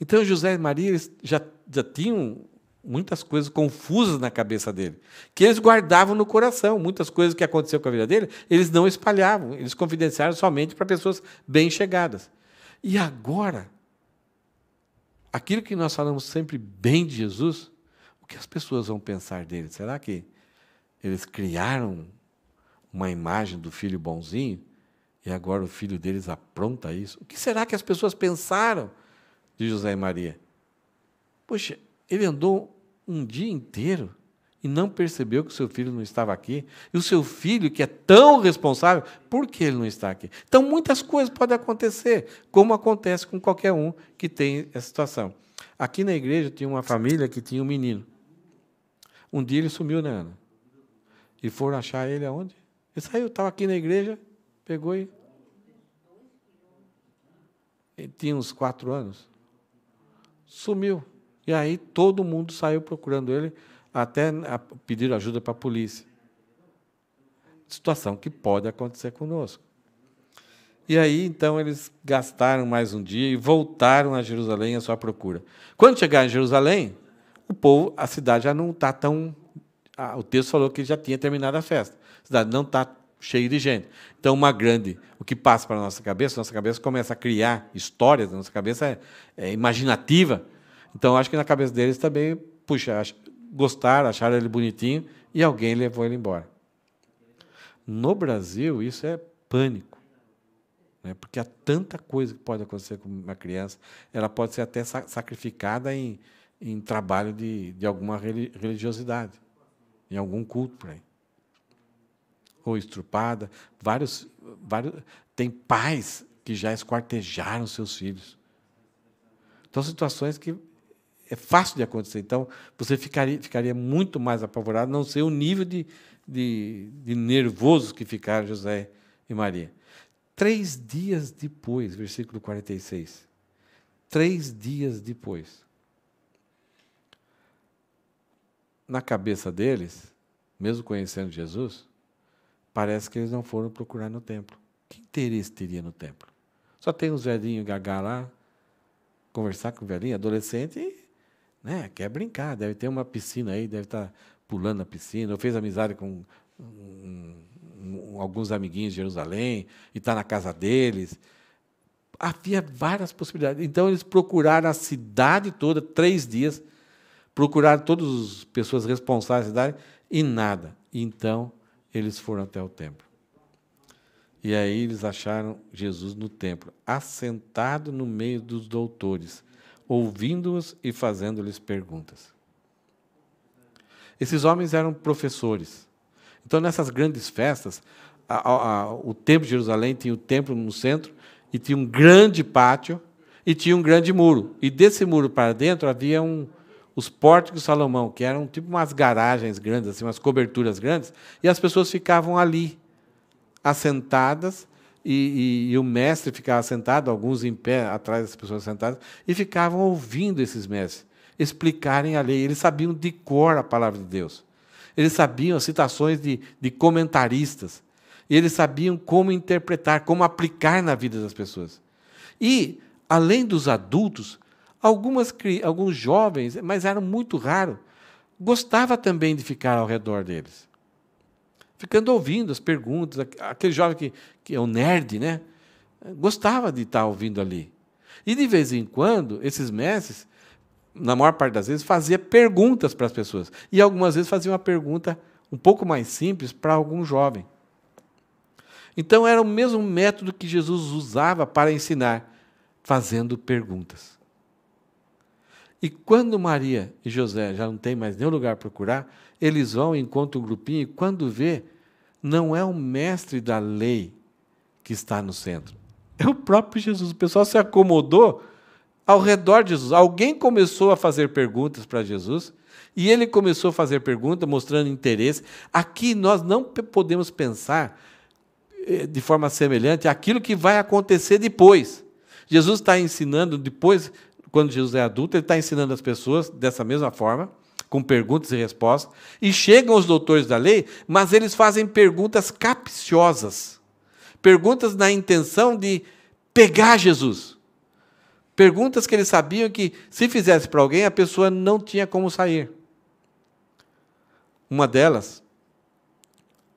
Então José e Maria já, já tinham muitas coisas confusas na cabeça dele, que eles guardavam no coração. Muitas coisas que aconteceu com a vida dele, eles não espalhavam, eles confidenciaram somente para pessoas bem chegadas. E agora, aquilo que nós falamos sempre bem de Jesus, o que as pessoas vão pensar dele? Será que eles criaram uma imagem do filho bonzinho e agora o filho deles apronta isso? O que será que as pessoas pensaram de José e Maria? Poxa, ele andou um dia inteiro e não percebeu que o seu filho não estava aqui. E o seu filho, que é tão responsável, por que ele não está aqui? Então, muitas coisas podem acontecer, como acontece com qualquer um que tem essa situação. Aqui na igreja tinha uma família que tinha um menino. Um dia ele sumiu, né, Ana? E foram achar ele aonde? Ele saiu, estava aqui na igreja, pegou e. Ele tinha uns quatro anos. Sumiu. E aí todo mundo saiu procurando ele até pedir ajuda para a polícia. Situação que pode acontecer conosco. E aí, então, eles gastaram mais um dia e voltaram a Jerusalém à sua procura. Quando chegaram em Jerusalém, o povo, a cidade já não está tão. Ah, o texto falou que já tinha terminado a festa. A cidade não está cheia de gente. Então, uma grande. O que passa para a nossa cabeça, nossa cabeça começa a criar histórias, nossa cabeça é, é imaginativa. Então, acho que na cabeça deles também, puxa, gostaram, acharam ele bonitinho e alguém levou ele embora. No Brasil, isso é pânico. Né? Porque há tanta coisa que pode acontecer com uma criança. Ela pode ser até sacrificada em, em trabalho de, de alguma religiosidade, em algum culto por aí. Ou estrupada. Vários, vários, tem pais que já esquartejaram seus filhos. Então, situações que é fácil de acontecer. Então, você ficaria, ficaria muito mais apavorado, não ser o nível de, de, de nervoso que ficaram José e Maria. Três dias depois, versículo 46. Três dias depois. Na cabeça deles, mesmo conhecendo Jesus, parece que eles não foram procurar no templo. Que interesse teria no templo? Só tem os velhinhos gagá lá, conversar com o velhinho, adolescente, né? Quer brincar, deve ter uma piscina aí, deve estar tá pulando na piscina. Eu fiz amizade com um, um, alguns amiguinhos de Jerusalém e está na casa deles. Havia várias possibilidades. Então eles procuraram a cidade toda, três dias, procuraram todas as pessoas responsáveis da cidade e nada. Então eles foram até o templo. E aí eles acharam Jesus no templo, assentado no meio dos doutores, ouvindo-os e fazendo-lhes perguntas. Esses homens eram professores. Então, nessas grandes festas, a, a, o templo de Jerusalém tinha o templo no centro e tinha um grande pátio e tinha um grande muro. E desse muro para dentro havia um, os pórticos Salomão, que eram tipo umas garagens grandes, assim, umas coberturas grandes, e as pessoas ficavam ali, assentadas, e, e, e, o mestre ficava sentado, alguns em pé atrás das pessoas sentadas, e ficavam ouvindo esses mestres explicarem a lei. Eles sabiam de cor a palavra de Deus. Eles sabiam as citações de, de comentaristas. E eles sabiam como interpretar, como aplicar na vida das pessoas. E, além dos adultos, algumas, alguns jovens, mas era muito raro, gostava também de ficar ao redor deles ficando ouvindo as perguntas. Aquele jovem que, que é um nerd, né? Gostava de estar ouvindo ali. E de vez em quando, esses mestres, na maior parte das vezes, fazia perguntas para as pessoas. E algumas vezes fazia uma pergunta um pouco mais simples para algum jovem. Então era o mesmo método que Jesus usava para ensinar, fazendo perguntas. E quando Maria e José já não têm mais nenhum lugar para procurar, eles vão, encontram o grupinho, e quando vê, não é o mestre da lei que está no centro. É o próprio Jesus. O pessoal se acomodou ao redor de Jesus. Alguém começou a fazer perguntas para Jesus e ele começou a fazer perguntas, mostrando interesse. Aqui nós não podemos pensar eh, de forma semelhante aquilo que vai acontecer depois. Jesus está ensinando depois, quando Jesus é adulto, ele está ensinando as pessoas dessa mesma forma com perguntas e respostas, e chegam os doutores da lei, mas eles fazem perguntas capciosas, perguntas na intenção de pegar Jesus. Perguntas que eles sabiam que, se fizesse para alguém, a pessoa não tinha como sair. Uma delas,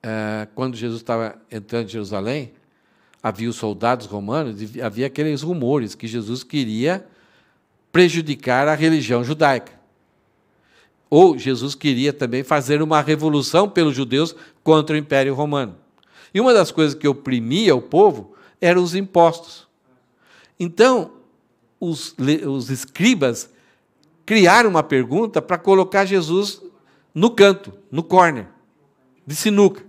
é, quando Jesus estava entrando em Jerusalém, havia os soldados romanos e havia aqueles rumores que Jesus queria prejudicar a religião judaica. Ou Jesus queria também fazer uma revolução pelos judeus contra o Império Romano. E uma das coisas que oprimia o povo eram os impostos. Então, os, os escribas criaram uma pergunta para colocar Jesus no canto, no corner, de sinuca.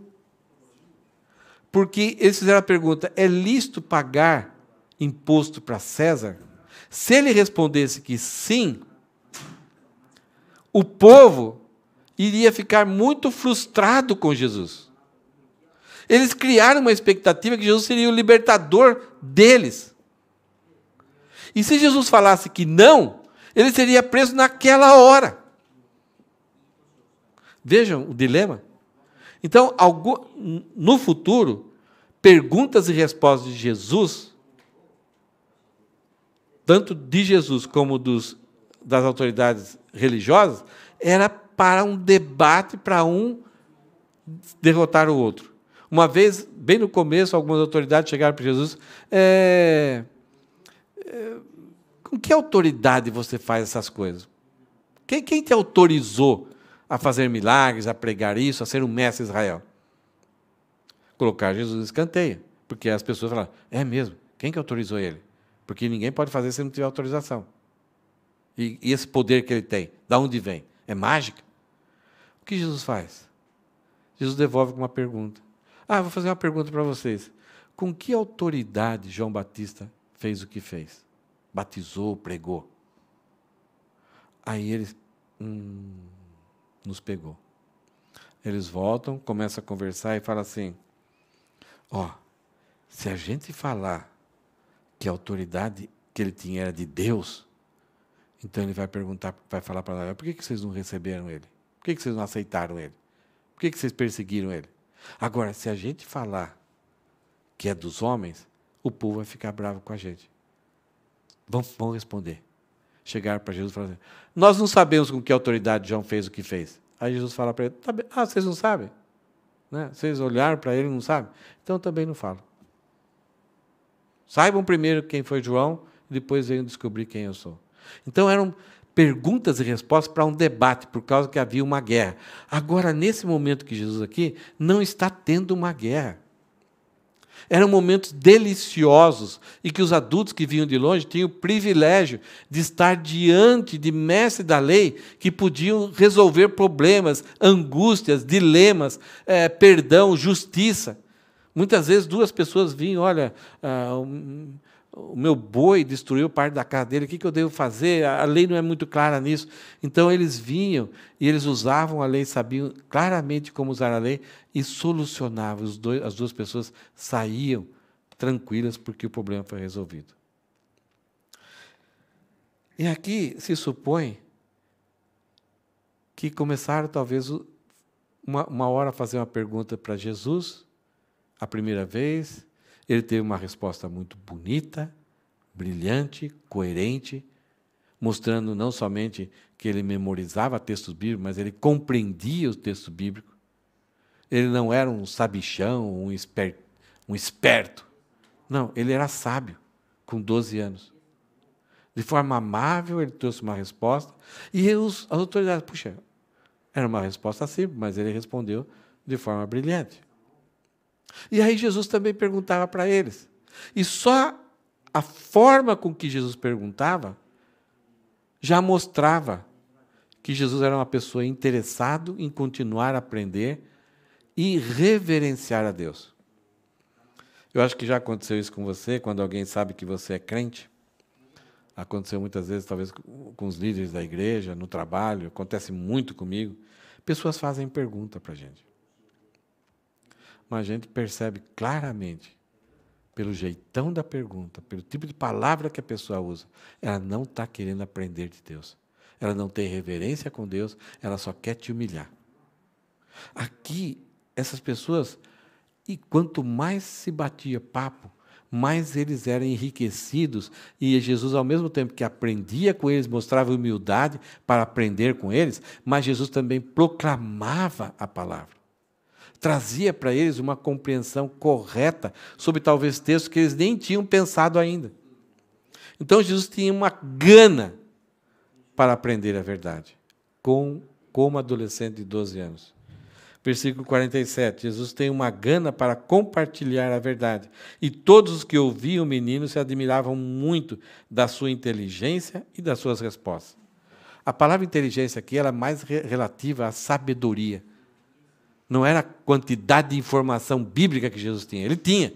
Porque eles fizeram a pergunta: é lícito pagar imposto para César? Se ele respondesse que sim, o povo iria ficar muito frustrado com Jesus. Eles criaram uma expectativa que Jesus seria o libertador deles. E se Jesus falasse que não, ele seria preso naquela hora. Vejam o dilema. Então, no futuro, perguntas e respostas de Jesus, tanto de Jesus como dos das autoridades religiosas era para um debate, para um derrotar o outro. Uma vez, bem no começo, algumas autoridades chegaram para Jesus: é, é, com que autoridade você faz essas coisas? Quem, quem te autorizou a fazer milagres, a pregar isso, a ser um mestre Israel? Colocar Jesus em escanteio, porque as pessoas falaram: é mesmo, quem que autorizou ele? Porque ninguém pode fazer se não tiver autorização. E, e esse poder que ele tem, da onde vem? É mágica? O que Jesus faz? Jesus devolve com uma pergunta. Ah, vou fazer uma pergunta para vocês. Com que autoridade João Batista fez o que fez? Batizou, pregou. Aí eles. Hum, nos pegou. Eles voltam, começam a conversar e falam assim: Ó, oh, se a gente falar que a autoridade que ele tinha era de Deus, então ele vai perguntar, vai falar para Daniel: por que, que vocês não receberam ele? Por que, que vocês não aceitaram ele? Por que, que vocês perseguiram ele? Agora, se a gente falar que é dos homens, o povo vai ficar bravo com a gente. Vão, vão responder. Chegaram para Jesus e falaram assim, nós não sabemos com que autoridade João fez o que fez. Aí Jesus fala para ele, tá ah, vocês não sabem? Né? Vocês olharam para ele e não sabem? Então eu também não falo. Saibam primeiro quem foi João, depois venham descobrir quem eu sou. Então eram perguntas e respostas para um debate, por causa que havia uma guerra. Agora, nesse momento que Jesus aqui, não está tendo uma guerra. Eram momentos deliciosos e que os adultos que vinham de longe tinham o privilégio de estar diante de mestre da lei que podiam resolver problemas, angústias, dilemas, é, perdão, justiça. Muitas vezes duas pessoas vinham, olha, ah, o meu boi destruiu parte da casa dele, o que, eu devo fazer? A lei não é muito clara nisso. Então eles vinham e eles usavam a lei, sabiam claramente como usar a lei e solucionavam. Dois, as duas pessoas saíam tranquilas porque o problema foi resolvido. E aqui se supõe que começaram talvez uma, uma hora a fazer uma pergunta para Jesus, a primeira vez, ele teve uma resposta muito bonita, brilhante, coerente, mostrando não somente que ele memorizava textos bíblicos, mas ele compreendia o texto bíblico. Ele não era um sabichão, um esperto, um esperto. Não, ele era sábio, com 12 anos. De forma amável, ele trouxe uma resposta. E os, as autoridades, puxa, era uma resposta simples, mas ele respondeu de forma brilhante. E aí Jesus também perguntava para eles. E só a forma com que Jesus perguntava já mostrava que Jesus era uma pessoa interessado em continuar a aprender e reverenciar a Deus. Eu acho que já aconteceu isso com você, quando alguém sabe que você é crente. Aconteceu muitas vezes, talvez com os líderes da igreja, no trabalho, acontece muito comigo. Pessoas fazem pergunta para a gente mas a gente percebe claramente, pelo jeitão da pergunta, pelo tipo de palavra que a pessoa usa, ela não está querendo aprender de Deus. Ela não tem reverência com Deus, ela só quer te humilhar. Aqui, essas pessoas, e quanto mais se batia papo, mais eles eram enriquecidos, e Jesus, ao mesmo tempo que aprendia com eles, mostrava humildade para aprender com eles, mas Jesus também proclamava a palavra trazia para eles uma compreensão correta sobre talvez textos que eles nem tinham pensado ainda. Então Jesus tinha uma gana para aprender a verdade, com, como adolescente de 12 anos. Versículo 47: Jesus tem uma gana para compartilhar a verdade. E todos os que ouviam o menino se admiravam muito da sua inteligência e das suas respostas. A palavra inteligência aqui ela é mais relativa à sabedoria não era a quantidade de informação bíblica que Jesus tinha, ele tinha.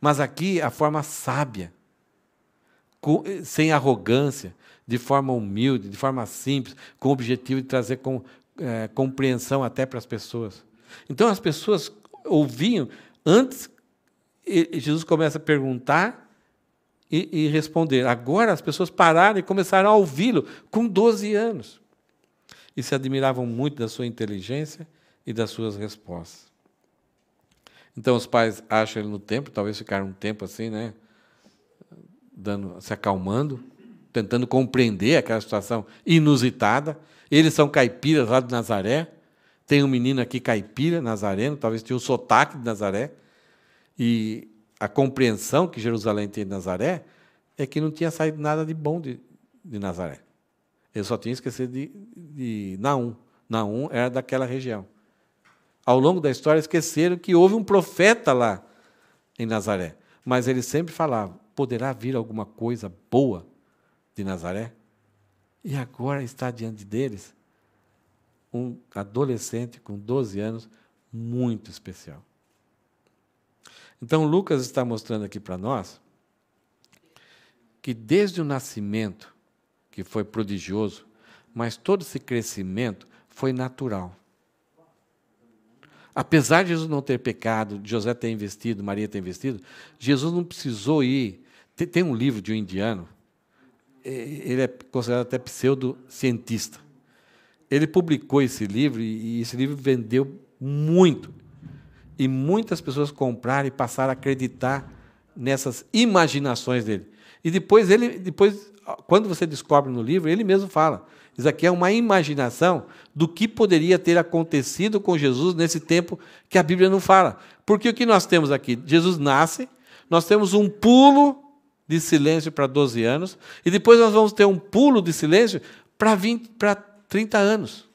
Mas aqui a forma sábia, com, sem arrogância, de forma humilde, de forma simples, com o objetivo de trazer com, é, compreensão até para as pessoas. Então as pessoas ouviam, antes Jesus começa a perguntar e, e responder. Agora as pessoas pararam e começaram a ouvi-lo com 12 anos. E se admiravam muito da sua inteligência e das suas respostas. Então os pais acham ele no templo, talvez ficaram um tempo assim, né? Dando, se acalmando, tentando compreender aquela situação inusitada. Eles são caipiras lá de Nazaré. Tem um menino aqui caipira, nazareno, talvez tinha um sotaque de Nazaré. E a compreensão que Jerusalém tem de Nazaré é que não tinha saído nada de bom de, de Nazaré. Ele só tinha esquecido de, de Naum. Naum era daquela região ao longo da história, esqueceram que houve um profeta lá em Nazaré. Mas ele sempre falava: poderá vir alguma coisa boa de Nazaré? E agora está diante deles um adolescente com 12 anos muito especial. Então, Lucas está mostrando aqui para nós que desde o nascimento, que foi prodigioso, mas todo esse crescimento foi natural. Apesar de Jesus não ter pecado, José ter investido, Maria ter investido, Jesus não precisou ir. Tem, tem um livro de um indiano, ele é considerado até pseudocientista. Ele publicou esse livro e esse livro vendeu muito. E muitas pessoas compraram e passaram a acreditar nessas imaginações dele. E depois ele, depois, quando você descobre no livro, ele mesmo fala: isso aqui é uma imaginação do que poderia ter acontecido com Jesus nesse tempo que a Bíblia não fala. Porque o que nós temos aqui? Jesus nasce, nós temos um pulo de silêncio para 12 anos, e depois nós vamos ter um pulo de silêncio para 20, para 30 anos.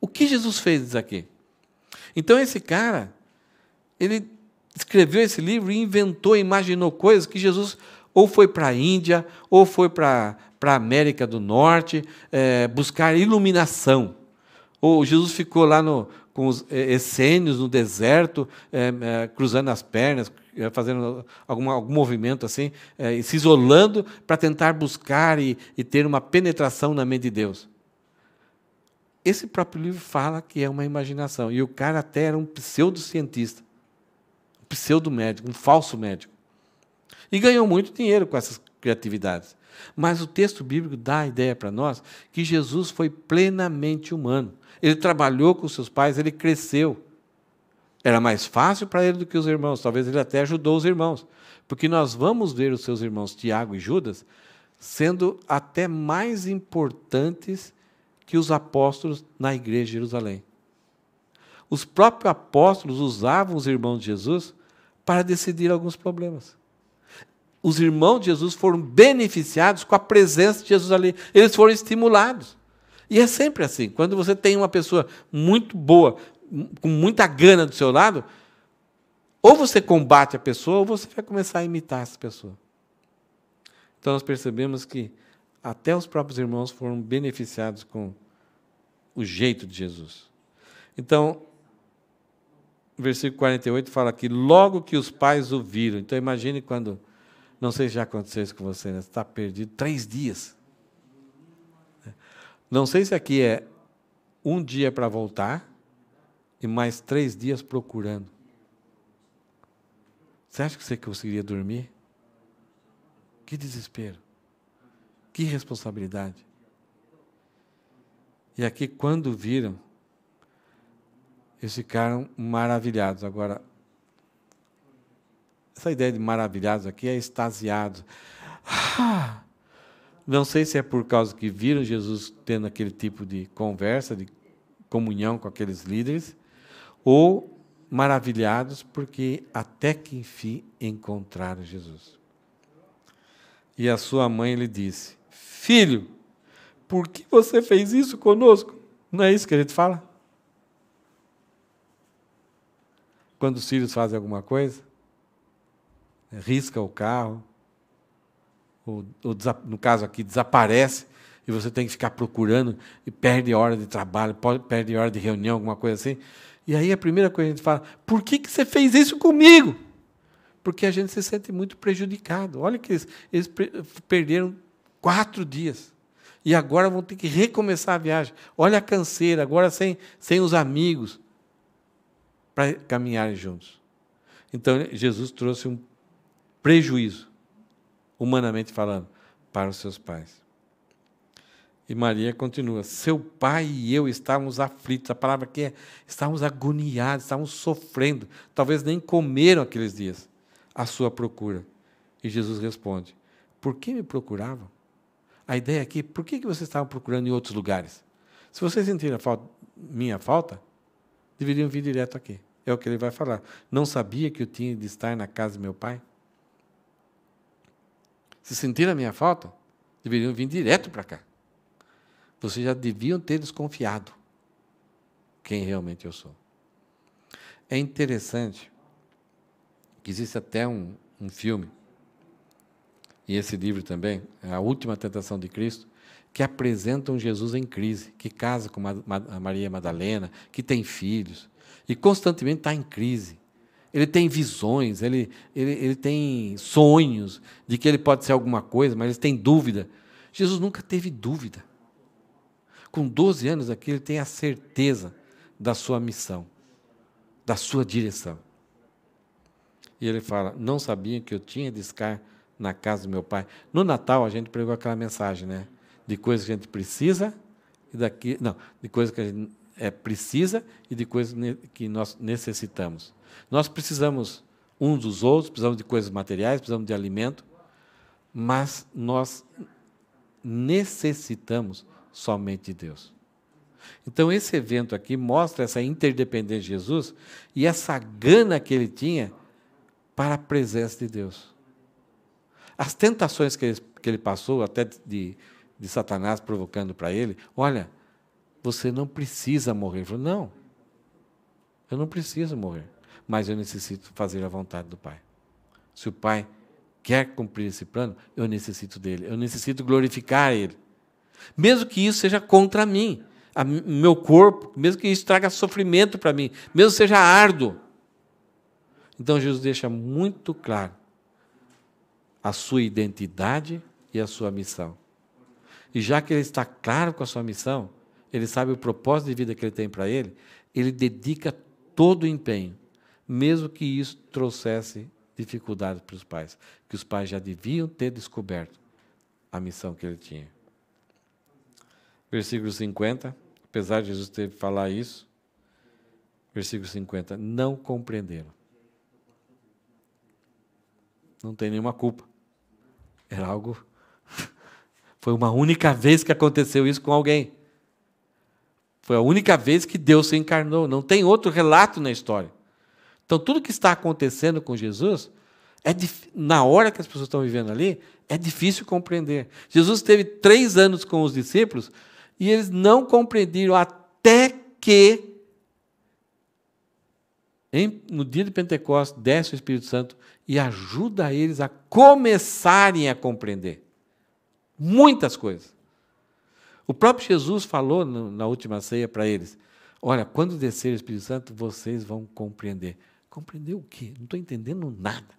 O que Jesus fez isso aqui? Então esse cara, ele escreveu esse livro e inventou, imaginou coisas que Jesus ou foi para a Índia, ou foi para para a América do Norte, é, buscar iluminação. Ou Jesus ficou lá no, com os é, essênios no deserto, é, é, cruzando as pernas, é, fazendo algum, algum movimento assim, é, se isolando para tentar buscar e, e, ter uma penetração na mente de Deus. Esse próprio livro fala que é uma imaginação. E o cara até era um pseudocientista, um pseudomédico, um falso médico. E ganhou muito dinheiro com essas criatividades. Mas o texto bíblico dá a ideia para nós que Jesus foi plenamente humano. Ele trabalhou com seus pais, ele cresceu. Era mais fácil para ele do que os irmãos, talvez ele até ajudou os irmãos. Porque nós vamos ver os seus irmãos Tiago e Judas sendo até mais importantes que os apóstolos na igreja de Jerusalém. Os próprios apóstolos usavam os irmãos de Jesus para decidir alguns problemas os irmãos de Jesus foram beneficiados com a presença de Jesus ali. Eles foram estimulados. E é sempre assim. Quando você tem uma pessoa muito boa, com muita gana do seu lado, ou você combate a pessoa, ou você vai começar a imitar essa pessoa. Então nós percebemos que até os próprios irmãos foram beneficiados com o jeito de Jesus. Então, o versículo 48 fala que logo que os pais o viram. Então imagine quando não sei se já aconteceu isso com você, né? Você está perdido três dias. Não sei se aqui é um dia para voltar e mais três dias procurando. Você acha que você conseguiria dormir? Que desespero. Que responsabilidade. E aqui, quando viram, eles ficaram maravilhados. Agora, essa ideia de maravilhados aqui é extasiados. Ah, não sei se é por causa que viram Jesus tendo aquele tipo de conversa, de comunhão com aqueles líderes, ou maravilhados porque até que enfim encontraram Jesus. E a sua mãe lhe disse: Filho, por que você fez isso conosco? Não é isso que a gente fala? Quando os filhos fazem alguma coisa? risca o carro, ou, ou no caso aqui, desaparece, e você tem que ficar procurando, e perde hora de trabalho, perde hora de reunião, alguma coisa assim. E aí a primeira coisa que a gente fala, por que, que você fez isso comigo? Porque a gente se sente muito prejudicado. Olha que eles, eles perderam quatro dias. E agora vão ter que recomeçar a viagem. Olha a canseira, agora sem, sem os amigos para caminharem juntos. Então Jesus trouxe um prejuízo, humanamente falando, para os seus pais. E Maria continua: Seu pai e eu estávamos aflitos. A palavra que é: estávamos agoniados, estávamos sofrendo. Talvez nem comeram aqueles dias a sua procura. E Jesus responde: Por que me procuravam? A ideia aqui: por que vocês estavam procurando em outros lugares? Se vocês sentiram falta, minha falta, deveriam vir direto aqui. É o que ele vai falar. Não sabia que eu tinha de estar na casa de meu pai? se sentiram a minha falta, deveriam vir direto para cá. Vocês já deviam ter desconfiado quem realmente eu sou. É interessante que existe até um, um filme, e esse livro também, A Última Tentação de Cristo, que apresenta um Jesus em crise, que casa com a Maria Madalena, que tem filhos, e constantemente está em crise ele tem visões, ele, ele, ele tem sonhos de que ele pode ser alguma coisa, mas ele tem dúvida. Jesus nunca teve dúvida. Com 12 anos aqui, ele tem a certeza da sua missão, da sua direção. E ele fala: Não sabia que eu tinha de estar na casa do meu pai. No Natal, a gente pregou aquela mensagem, né? De coisas que a gente precisa e daqui. Não, de coisas que a gente é, precisa e de coisas que nós necessitamos. Nós precisamos uns dos outros, precisamos de coisas materiais, precisamos de alimento, mas nós necessitamos somente de Deus. Então, esse evento aqui mostra essa interdependência de Jesus e essa gana que ele tinha para a presença de Deus. As tentações que ele, que ele passou, até de, de Satanás provocando para ele: olha, você não precisa morrer. Ele falou: não, eu não preciso morrer mas eu necessito fazer a vontade do Pai. Se o Pai quer cumprir esse plano, eu necessito dele, eu necessito glorificar ele. Mesmo que isso seja contra mim, a meu corpo, mesmo que isso traga sofrimento para mim, mesmo que seja árduo. Então Jesus deixa muito claro a sua identidade e a sua missão. E já que ele está claro com a sua missão, ele sabe o propósito de vida que ele tem para ele, ele dedica todo o empenho mesmo que isso trouxesse dificuldade para os pais, que os pais já deviam ter descoberto a missão que ele tinha. Versículo 50, apesar de Jesus ter falar isso, versículo 50, não compreenderam. Não tem nenhuma culpa. Era algo foi uma única vez que aconteceu isso com alguém. Foi a única vez que Deus se encarnou, não tem outro relato na história. Então, tudo que está acontecendo com Jesus, é na hora que as pessoas estão vivendo ali, é difícil compreender. Jesus teve três anos com os discípulos e eles não compreenderam até que, em, no dia de Pentecostes, desce o Espírito Santo e ajuda eles a começarem a compreender muitas coisas. O próprio Jesus falou na última ceia para eles: Olha, quando descer o Espírito Santo, vocês vão compreender. Compreendeu o quê? Não estou entendendo nada.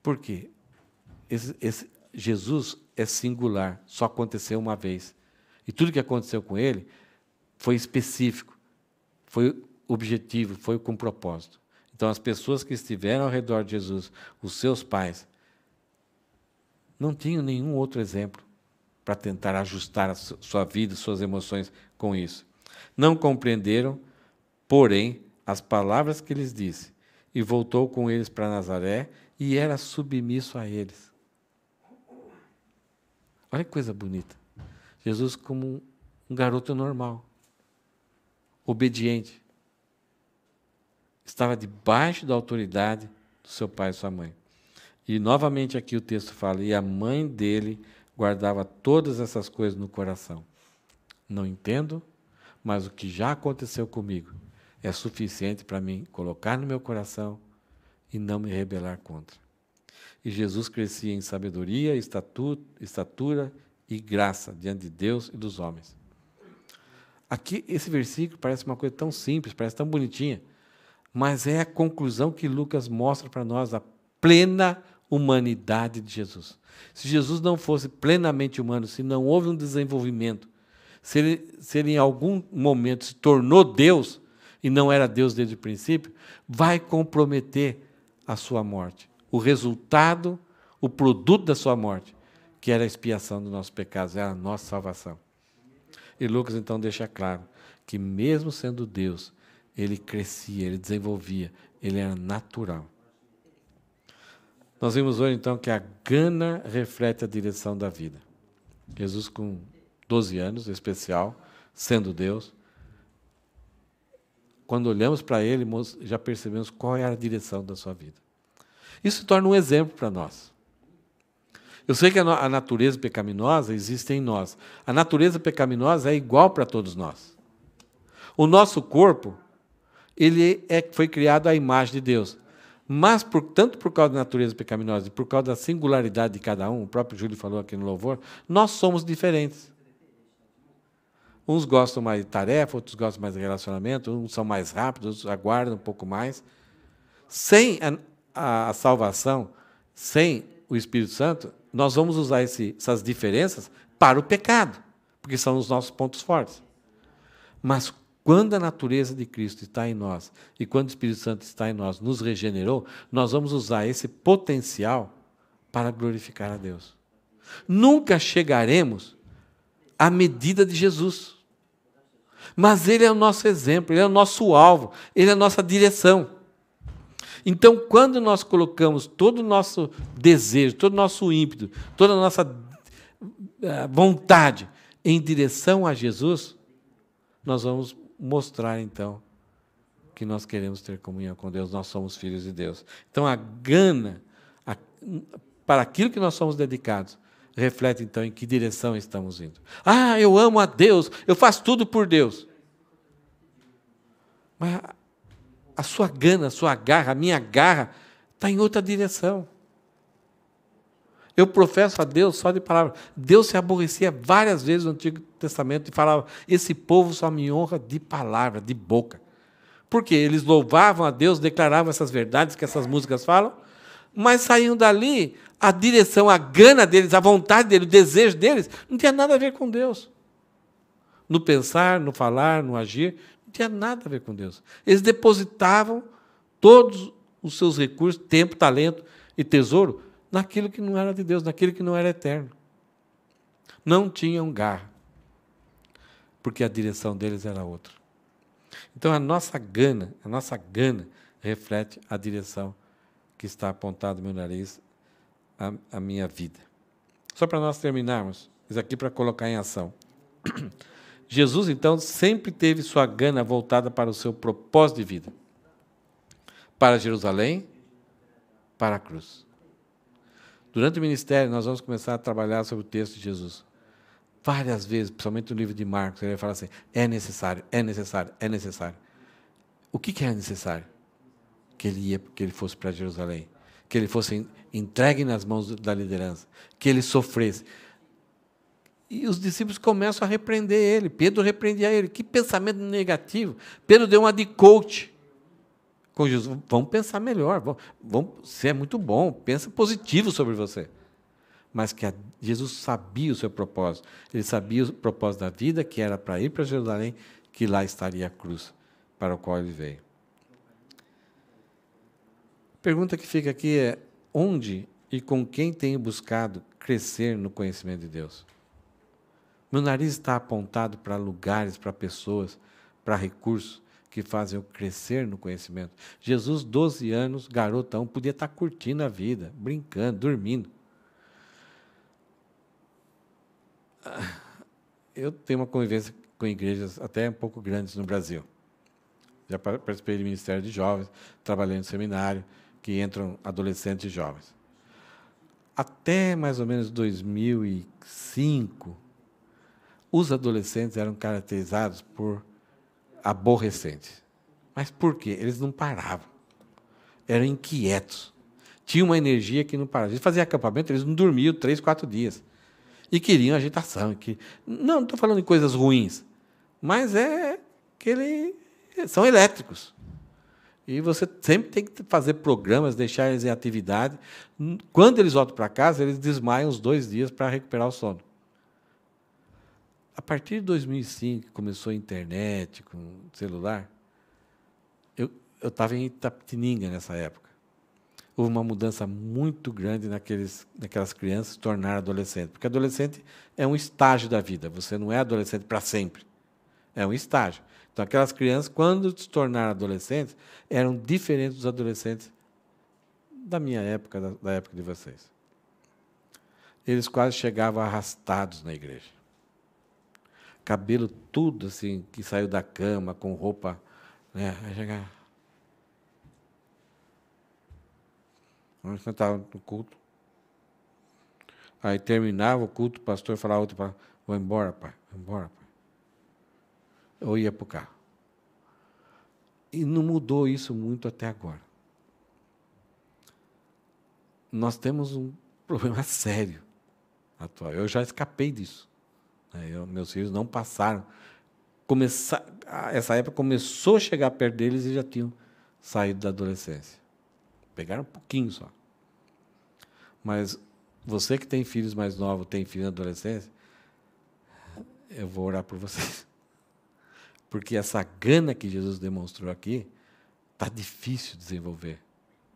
Por quê? Esse, esse, Jesus é singular, só aconteceu uma vez. E tudo que aconteceu com ele foi específico, foi objetivo, foi com propósito. Então, as pessoas que estiveram ao redor de Jesus, os seus pais, não tinham nenhum outro exemplo para tentar ajustar a sua vida, suas emoções com isso. Não compreenderam porém, as palavras que lhes disse, e voltou com eles para Nazaré e era submisso a eles. Olha que coisa bonita. Jesus como um garoto normal, obediente. Estava debaixo da autoridade do seu pai e sua mãe. E novamente aqui o texto fala: e a mãe dele guardava todas essas coisas no coração. Não entendo, mas o que já aconteceu comigo, é suficiente para mim colocar no meu coração e não me rebelar contra. E Jesus crescia em sabedoria, estatura e graça diante de Deus e dos homens. Aqui, esse versículo parece uma coisa tão simples, parece tão bonitinha, mas é a conclusão que Lucas mostra para nós, a plena humanidade de Jesus. Se Jesus não fosse plenamente humano, se não houve um desenvolvimento, se ele, se ele em algum momento se tornou Deus, e não era Deus desde o princípio, vai comprometer a sua morte. O resultado, o produto da sua morte, que era a expiação dos nossos pecados, era a nossa salvação. E Lucas então deixa claro que, mesmo sendo Deus, ele crescia, ele desenvolvia, ele era natural. Nós vimos hoje então que a gana reflete a direção da vida. Jesus, com 12 anos, especial, sendo Deus, quando olhamos para ele, já percebemos qual é a direção da sua vida. Isso se torna um exemplo para nós. Eu sei que a natureza pecaminosa existe em nós. A natureza pecaminosa é igual para todos nós. O nosso corpo, ele é, foi criado à imagem de Deus. Mas, por, tanto por causa da natureza pecaminosa e por causa da singularidade de cada um, o próprio Júlio falou aqui no Louvor, nós somos diferentes. Uns gostam mais de tarefa, outros gostam mais de relacionamento, uns são mais rápidos, outros aguardam um pouco mais. Sem a, a salvação, sem o Espírito Santo, nós vamos usar esse, essas diferenças para o pecado, porque são os nossos pontos fortes. Mas quando a natureza de Cristo está em nós e quando o Espírito Santo está em nós, nos regenerou, nós vamos usar esse potencial para glorificar a Deus. Nunca chegaremos à medida de Jesus. Mas Ele é o nosso exemplo, Ele é o nosso alvo, Ele é a nossa direção. Então, quando nós colocamos todo o nosso desejo, todo o nosso ímpeto, toda a nossa eh, vontade em direção a Jesus, nós vamos mostrar então que nós queremos ter comunhão com Deus, nós somos filhos de Deus. Então, a gana a, para aquilo que nós somos dedicados reflete então em que direção estamos indo. Ah, eu amo a Deus, eu faço tudo por Deus. Mas a sua gana, a sua garra, a minha garra está em outra direção. Eu professo a Deus só de palavra. Deus se aborrecia várias vezes no Antigo Testamento e falava: esse povo só me honra de palavra, de boca. Porque eles louvavam a Deus, declaravam essas verdades que essas músicas falam, mas saíam dali a direção, a gana deles, a vontade deles, o desejo deles, não tinha nada a ver com Deus. No pensar, no falar, no agir, não tinha nada a ver com Deus. Eles depositavam todos os seus recursos, tempo, talento e tesouro naquilo que não era de Deus, naquilo que não era eterno. Não tinham garra, porque a direção deles era outra. Então a nossa gana, a nossa gana reflete a direção que está apontada no meu nariz a, a minha vida. Só para nós terminarmos, isso aqui para colocar em ação. Jesus, então, sempre teve sua gana voltada para o seu propósito de vida para Jerusalém, para a cruz. Durante o ministério, nós vamos começar a trabalhar sobre o texto de Jesus. Várias vezes, principalmente no livro de Marcos, ele vai falar assim: é necessário, é necessário, é necessário. O que, que era é necessário? Que ele, ia, que ele fosse para Jerusalém, que ele fosse entregue nas mãos da liderança, que ele sofresse. E os discípulos começam a repreender ele. Pedro repreendia ele. Que pensamento negativo. Pedro deu uma de coach com Jesus. Vamos pensar melhor. Vamos, vamos, você é muito bom. Pensa positivo sobre você. Mas que a, Jesus sabia o seu propósito. Ele sabia o propósito da vida, que era para ir para Jerusalém, que lá estaria a cruz para o qual ele veio pergunta que fica aqui é: onde e com quem tenho buscado crescer no conhecimento de Deus? Meu nariz está apontado para lugares, para pessoas, para recursos que fazem eu crescer no conhecimento. Jesus, 12 anos, garotão, podia estar tá curtindo a vida, brincando, dormindo. Eu tenho uma convivência com igrejas até um pouco grandes no Brasil. Já participei do Ministério de Jovens, trabalhei no seminário, que entram adolescentes e jovens. Até mais ou menos 2005, os adolescentes eram caracterizados por aborrecentes. Mas por quê? Eles não paravam. Eram inquietos. Tinha uma energia que não parava. Eles faziam acampamento, eles não dormiam três, quatro dias. E queriam agitação. Que... Não, não estou falando de coisas ruins. Mas é que eles são elétricos. E você sempre tem que fazer programas, deixar eles em atividade. Quando eles voltam para casa, eles desmaiam uns dois dias para recuperar o sono. A partir de 2005, começou a internet, com celular. Eu estava em Itapetininga nessa época. Houve uma mudança muito grande naqueles, naquelas crianças se tornar adolescente. Porque adolescente é um estágio da vida. Você não é adolescente para sempre. É um estágio. Então, aquelas crianças, quando se tornaram adolescentes, eram diferentes dos adolescentes da minha época, da, da época de vocês. Eles quase chegavam arrastados na igreja. Cabelo tudo assim, que saiu da cama, com roupa. Né? Aí chegava. Nós cantávamos no culto. Aí terminava o culto, o pastor falava outro, vou embora, pai, vou embora, pai ou ia para o carro. E não mudou isso muito até agora. Nós temos um problema sério atual. Eu já escapei disso. Né? Eu, meus filhos não passaram. Começa, essa época começou a chegar perto deles e já tinham saído da adolescência. Pegaram um pouquinho só. Mas você que tem filhos mais novos, tem filho na adolescência, eu vou orar por vocês. Porque essa gana que Jesus demonstrou aqui está difícil de desenvolver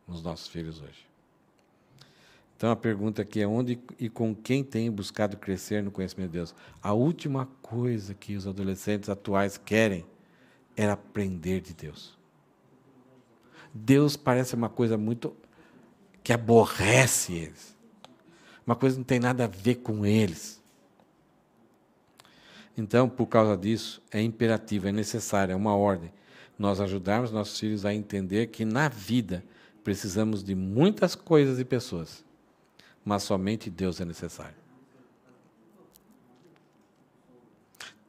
nos nossos filhos hoje. Então a pergunta aqui é onde e com quem tem buscado crescer no conhecimento de Deus? A última coisa que os adolescentes atuais querem era é aprender de Deus. Deus parece uma coisa muito que aborrece eles. Uma coisa que não tem nada a ver com eles. Então, por causa disso, é imperativo, é necessário, é uma ordem nós ajudarmos nossos filhos a entender que na vida precisamos de muitas coisas e pessoas, mas somente Deus é necessário.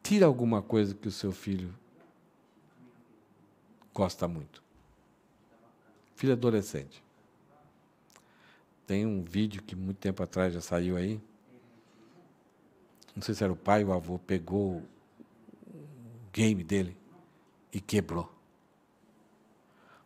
Tira alguma coisa que o seu filho gosta muito. Filho adolescente. Tem um vídeo que muito tempo atrás já saiu aí, não sei se era o pai ou o avô, pegou o game dele e quebrou.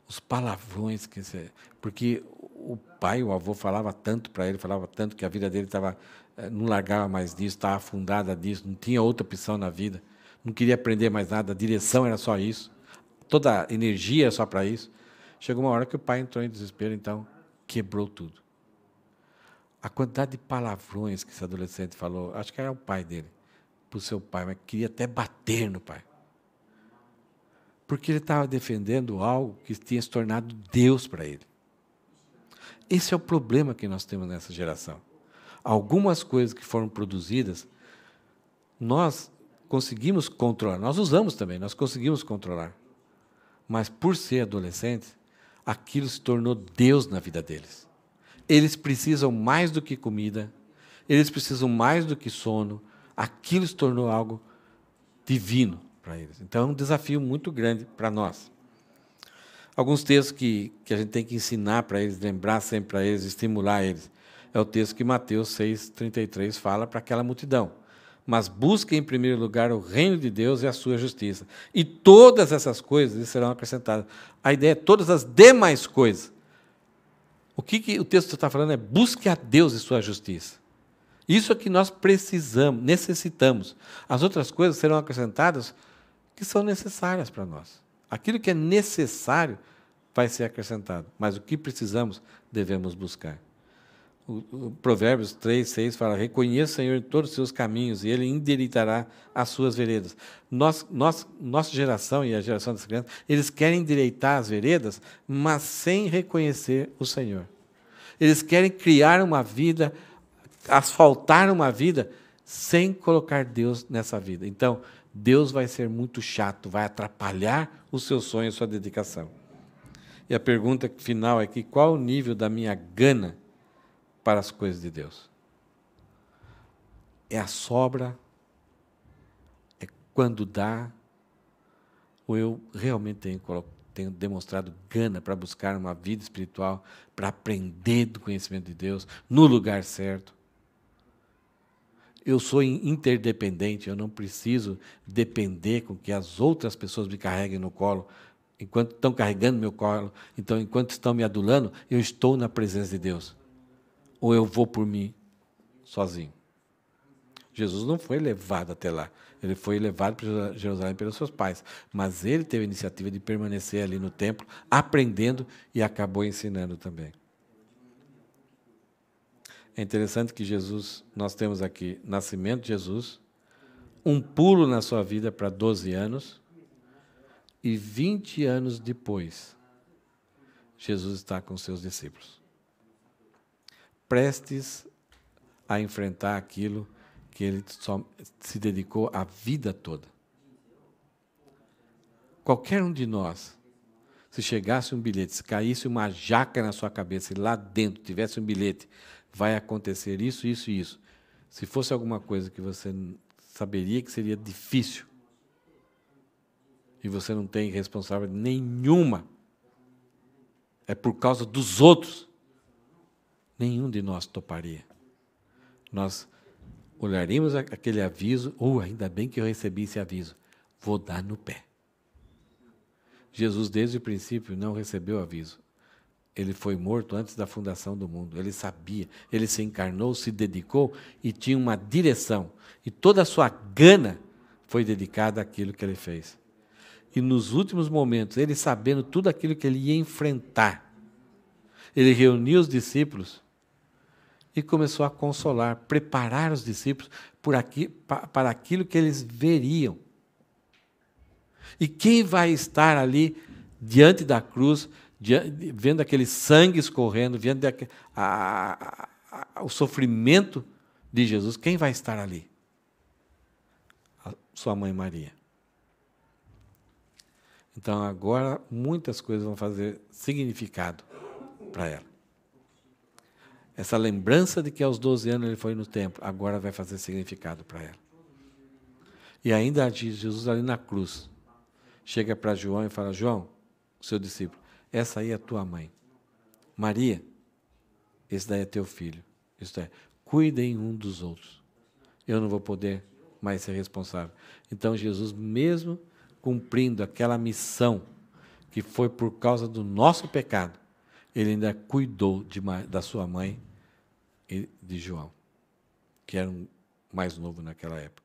Os palavrões que você. Porque o pai, o avô, falava tanto para ele, falava tanto que a vida dele estava. Eh, não largava mais disso, estava afundada disso, não tinha outra opção na vida, não queria aprender mais nada, a direção era só isso, toda a energia era é só para isso. Chegou uma hora que o pai entrou em desespero, então quebrou tudo a quantidade de palavrões que esse adolescente falou, acho que era o pai dele, para o seu pai, mas queria até bater no pai. Porque ele estava defendendo algo que tinha se tornado Deus para ele. Esse é o problema que nós temos nessa geração. Algumas coisas que foram produzidas, nós conseguimos controlar, nós usamos também, nós conseguimos controlar. Mas por ser adolescente, aquilo se tornou Deus na vida deles. Eles precisam mais do que comida, eles precisam mais do que sono. Aquilo se tornou algo divino para eles. Então, é um desafio muito grande para nós. Alguns textos que, que a gente tem que ensinar para eles, lembrar sempre para eles, estimular eles. É o texto que Mateus 6,33 fala para aquela multidão. Mas busquem em primeiro lugar o reino de Deus e a sua justiça. E todas essas coisas serão acrescentadas. A ideia é todas as demais coisas o que, que o texto está falando é busque a Deus e sua justiça. Isso é que nós precisamos, necessitamos. As outras coisas serão acrescentadas que são necessárias para nós. Aquilo que é necessário vai ser acrescentado, mas o que precisamos devemos buscar. O, o Provérbios 3, 6 fala: Reconheça o Senhor em todos os seus caminhos e ele endireitará as suas veredas. Nós, nós, nossa geração e a geração das crianças, eles querem endireitar as veredas, mas sem reconhecer o Senhor. Eles querem criar uma vida, asfaltar uma vida, sem colocar Deus nessa vida. Então, Deus vai ser muito chato, vai atrapalhar o seu sonho, a sua dedicação. E a pergunta final é que qual o nível da minha gana para as coisas de Deus. É a sobra, é quando dá, ou eu realmente tenho, tenho demonstrado gana para buscar uma vida espiritual, para aprender do conhecimento de Deus no lugar certo. Eu sou interdependente, eu não preciso depender com que as outras pessoas me carreguem no colo enquanto estão carregando meu colo, então enquanto estão me adulando, eu estou na presença de Deus ou eu vou por mim sozinho. Jesus não foi levado até lá. Ele foi levado para Jerusalém pelos seus pais. Mas ele teve a iniciativa de permanecer ali no templo, aprendendo e acabou ensinando também. É interessante que Jesus, nós temos aqui nascimento de Jesus, um pulo na sua vida para 12 anos, e 20 anos depois, Jesus está com seus discípulos prestes a enfrentar aquilo que ele só se dedicou a vida toda. Qualquer um de nós, se chegasse um bilhete, se caísse uma jaca na sua cabeça e lá dentro tivesse um bilhete, vai acontecer isso, isso e isso. Se fosse alguma coisa que você saberia que seria difícil e você não tem responsabilidade nenhuma, é por causa dos outros nenhum de nós toparia. Nós olharíamos aquele aviso, ou oh, ainda bem que eu recebi esse aviso, vou dar no pé. Jesus, desde o princípio, não recebeu aviso. Ele foi morto antes da fundação do mundo. Ele sabia, ele se encarnou, se dedicou e tinha uma direção. E toda a sua gana foi dedicada àquilo que ele fez. E nos últimos momentos, ele sabendo tudo aquilo que ele ia enfrentar, ele reuniu os discípulos e começou a consolar, preparar os discípulos por aqui, para aquilo que eles veriam. E quem vai estar ali diante da cruz, diante, vendo aquele sangue escorrendo, vendo a, a, a, o sofrimento de Jesus, quem vai estar ali? sua mãe Maria. Então agora muitas coisas vão fazer significado para ela. Essa lembrança de que aos 12 anos ele foi no templo, agora vai fazer significado para ela. E ainda Jesus ali na cruz chega para João e fala: João, seu discípulo, essa aí é tua mãe. Maria, esse daí é teu filho. Isto é, cuidem um dos outros. Eu não vou poder mais ser responsável. Então Jesus, mesmo cumprindo aquela missão que foi por causa do nosso pecado, ele ainda cuidou de, da sua mãe e de João, que era um mais novo naquela época.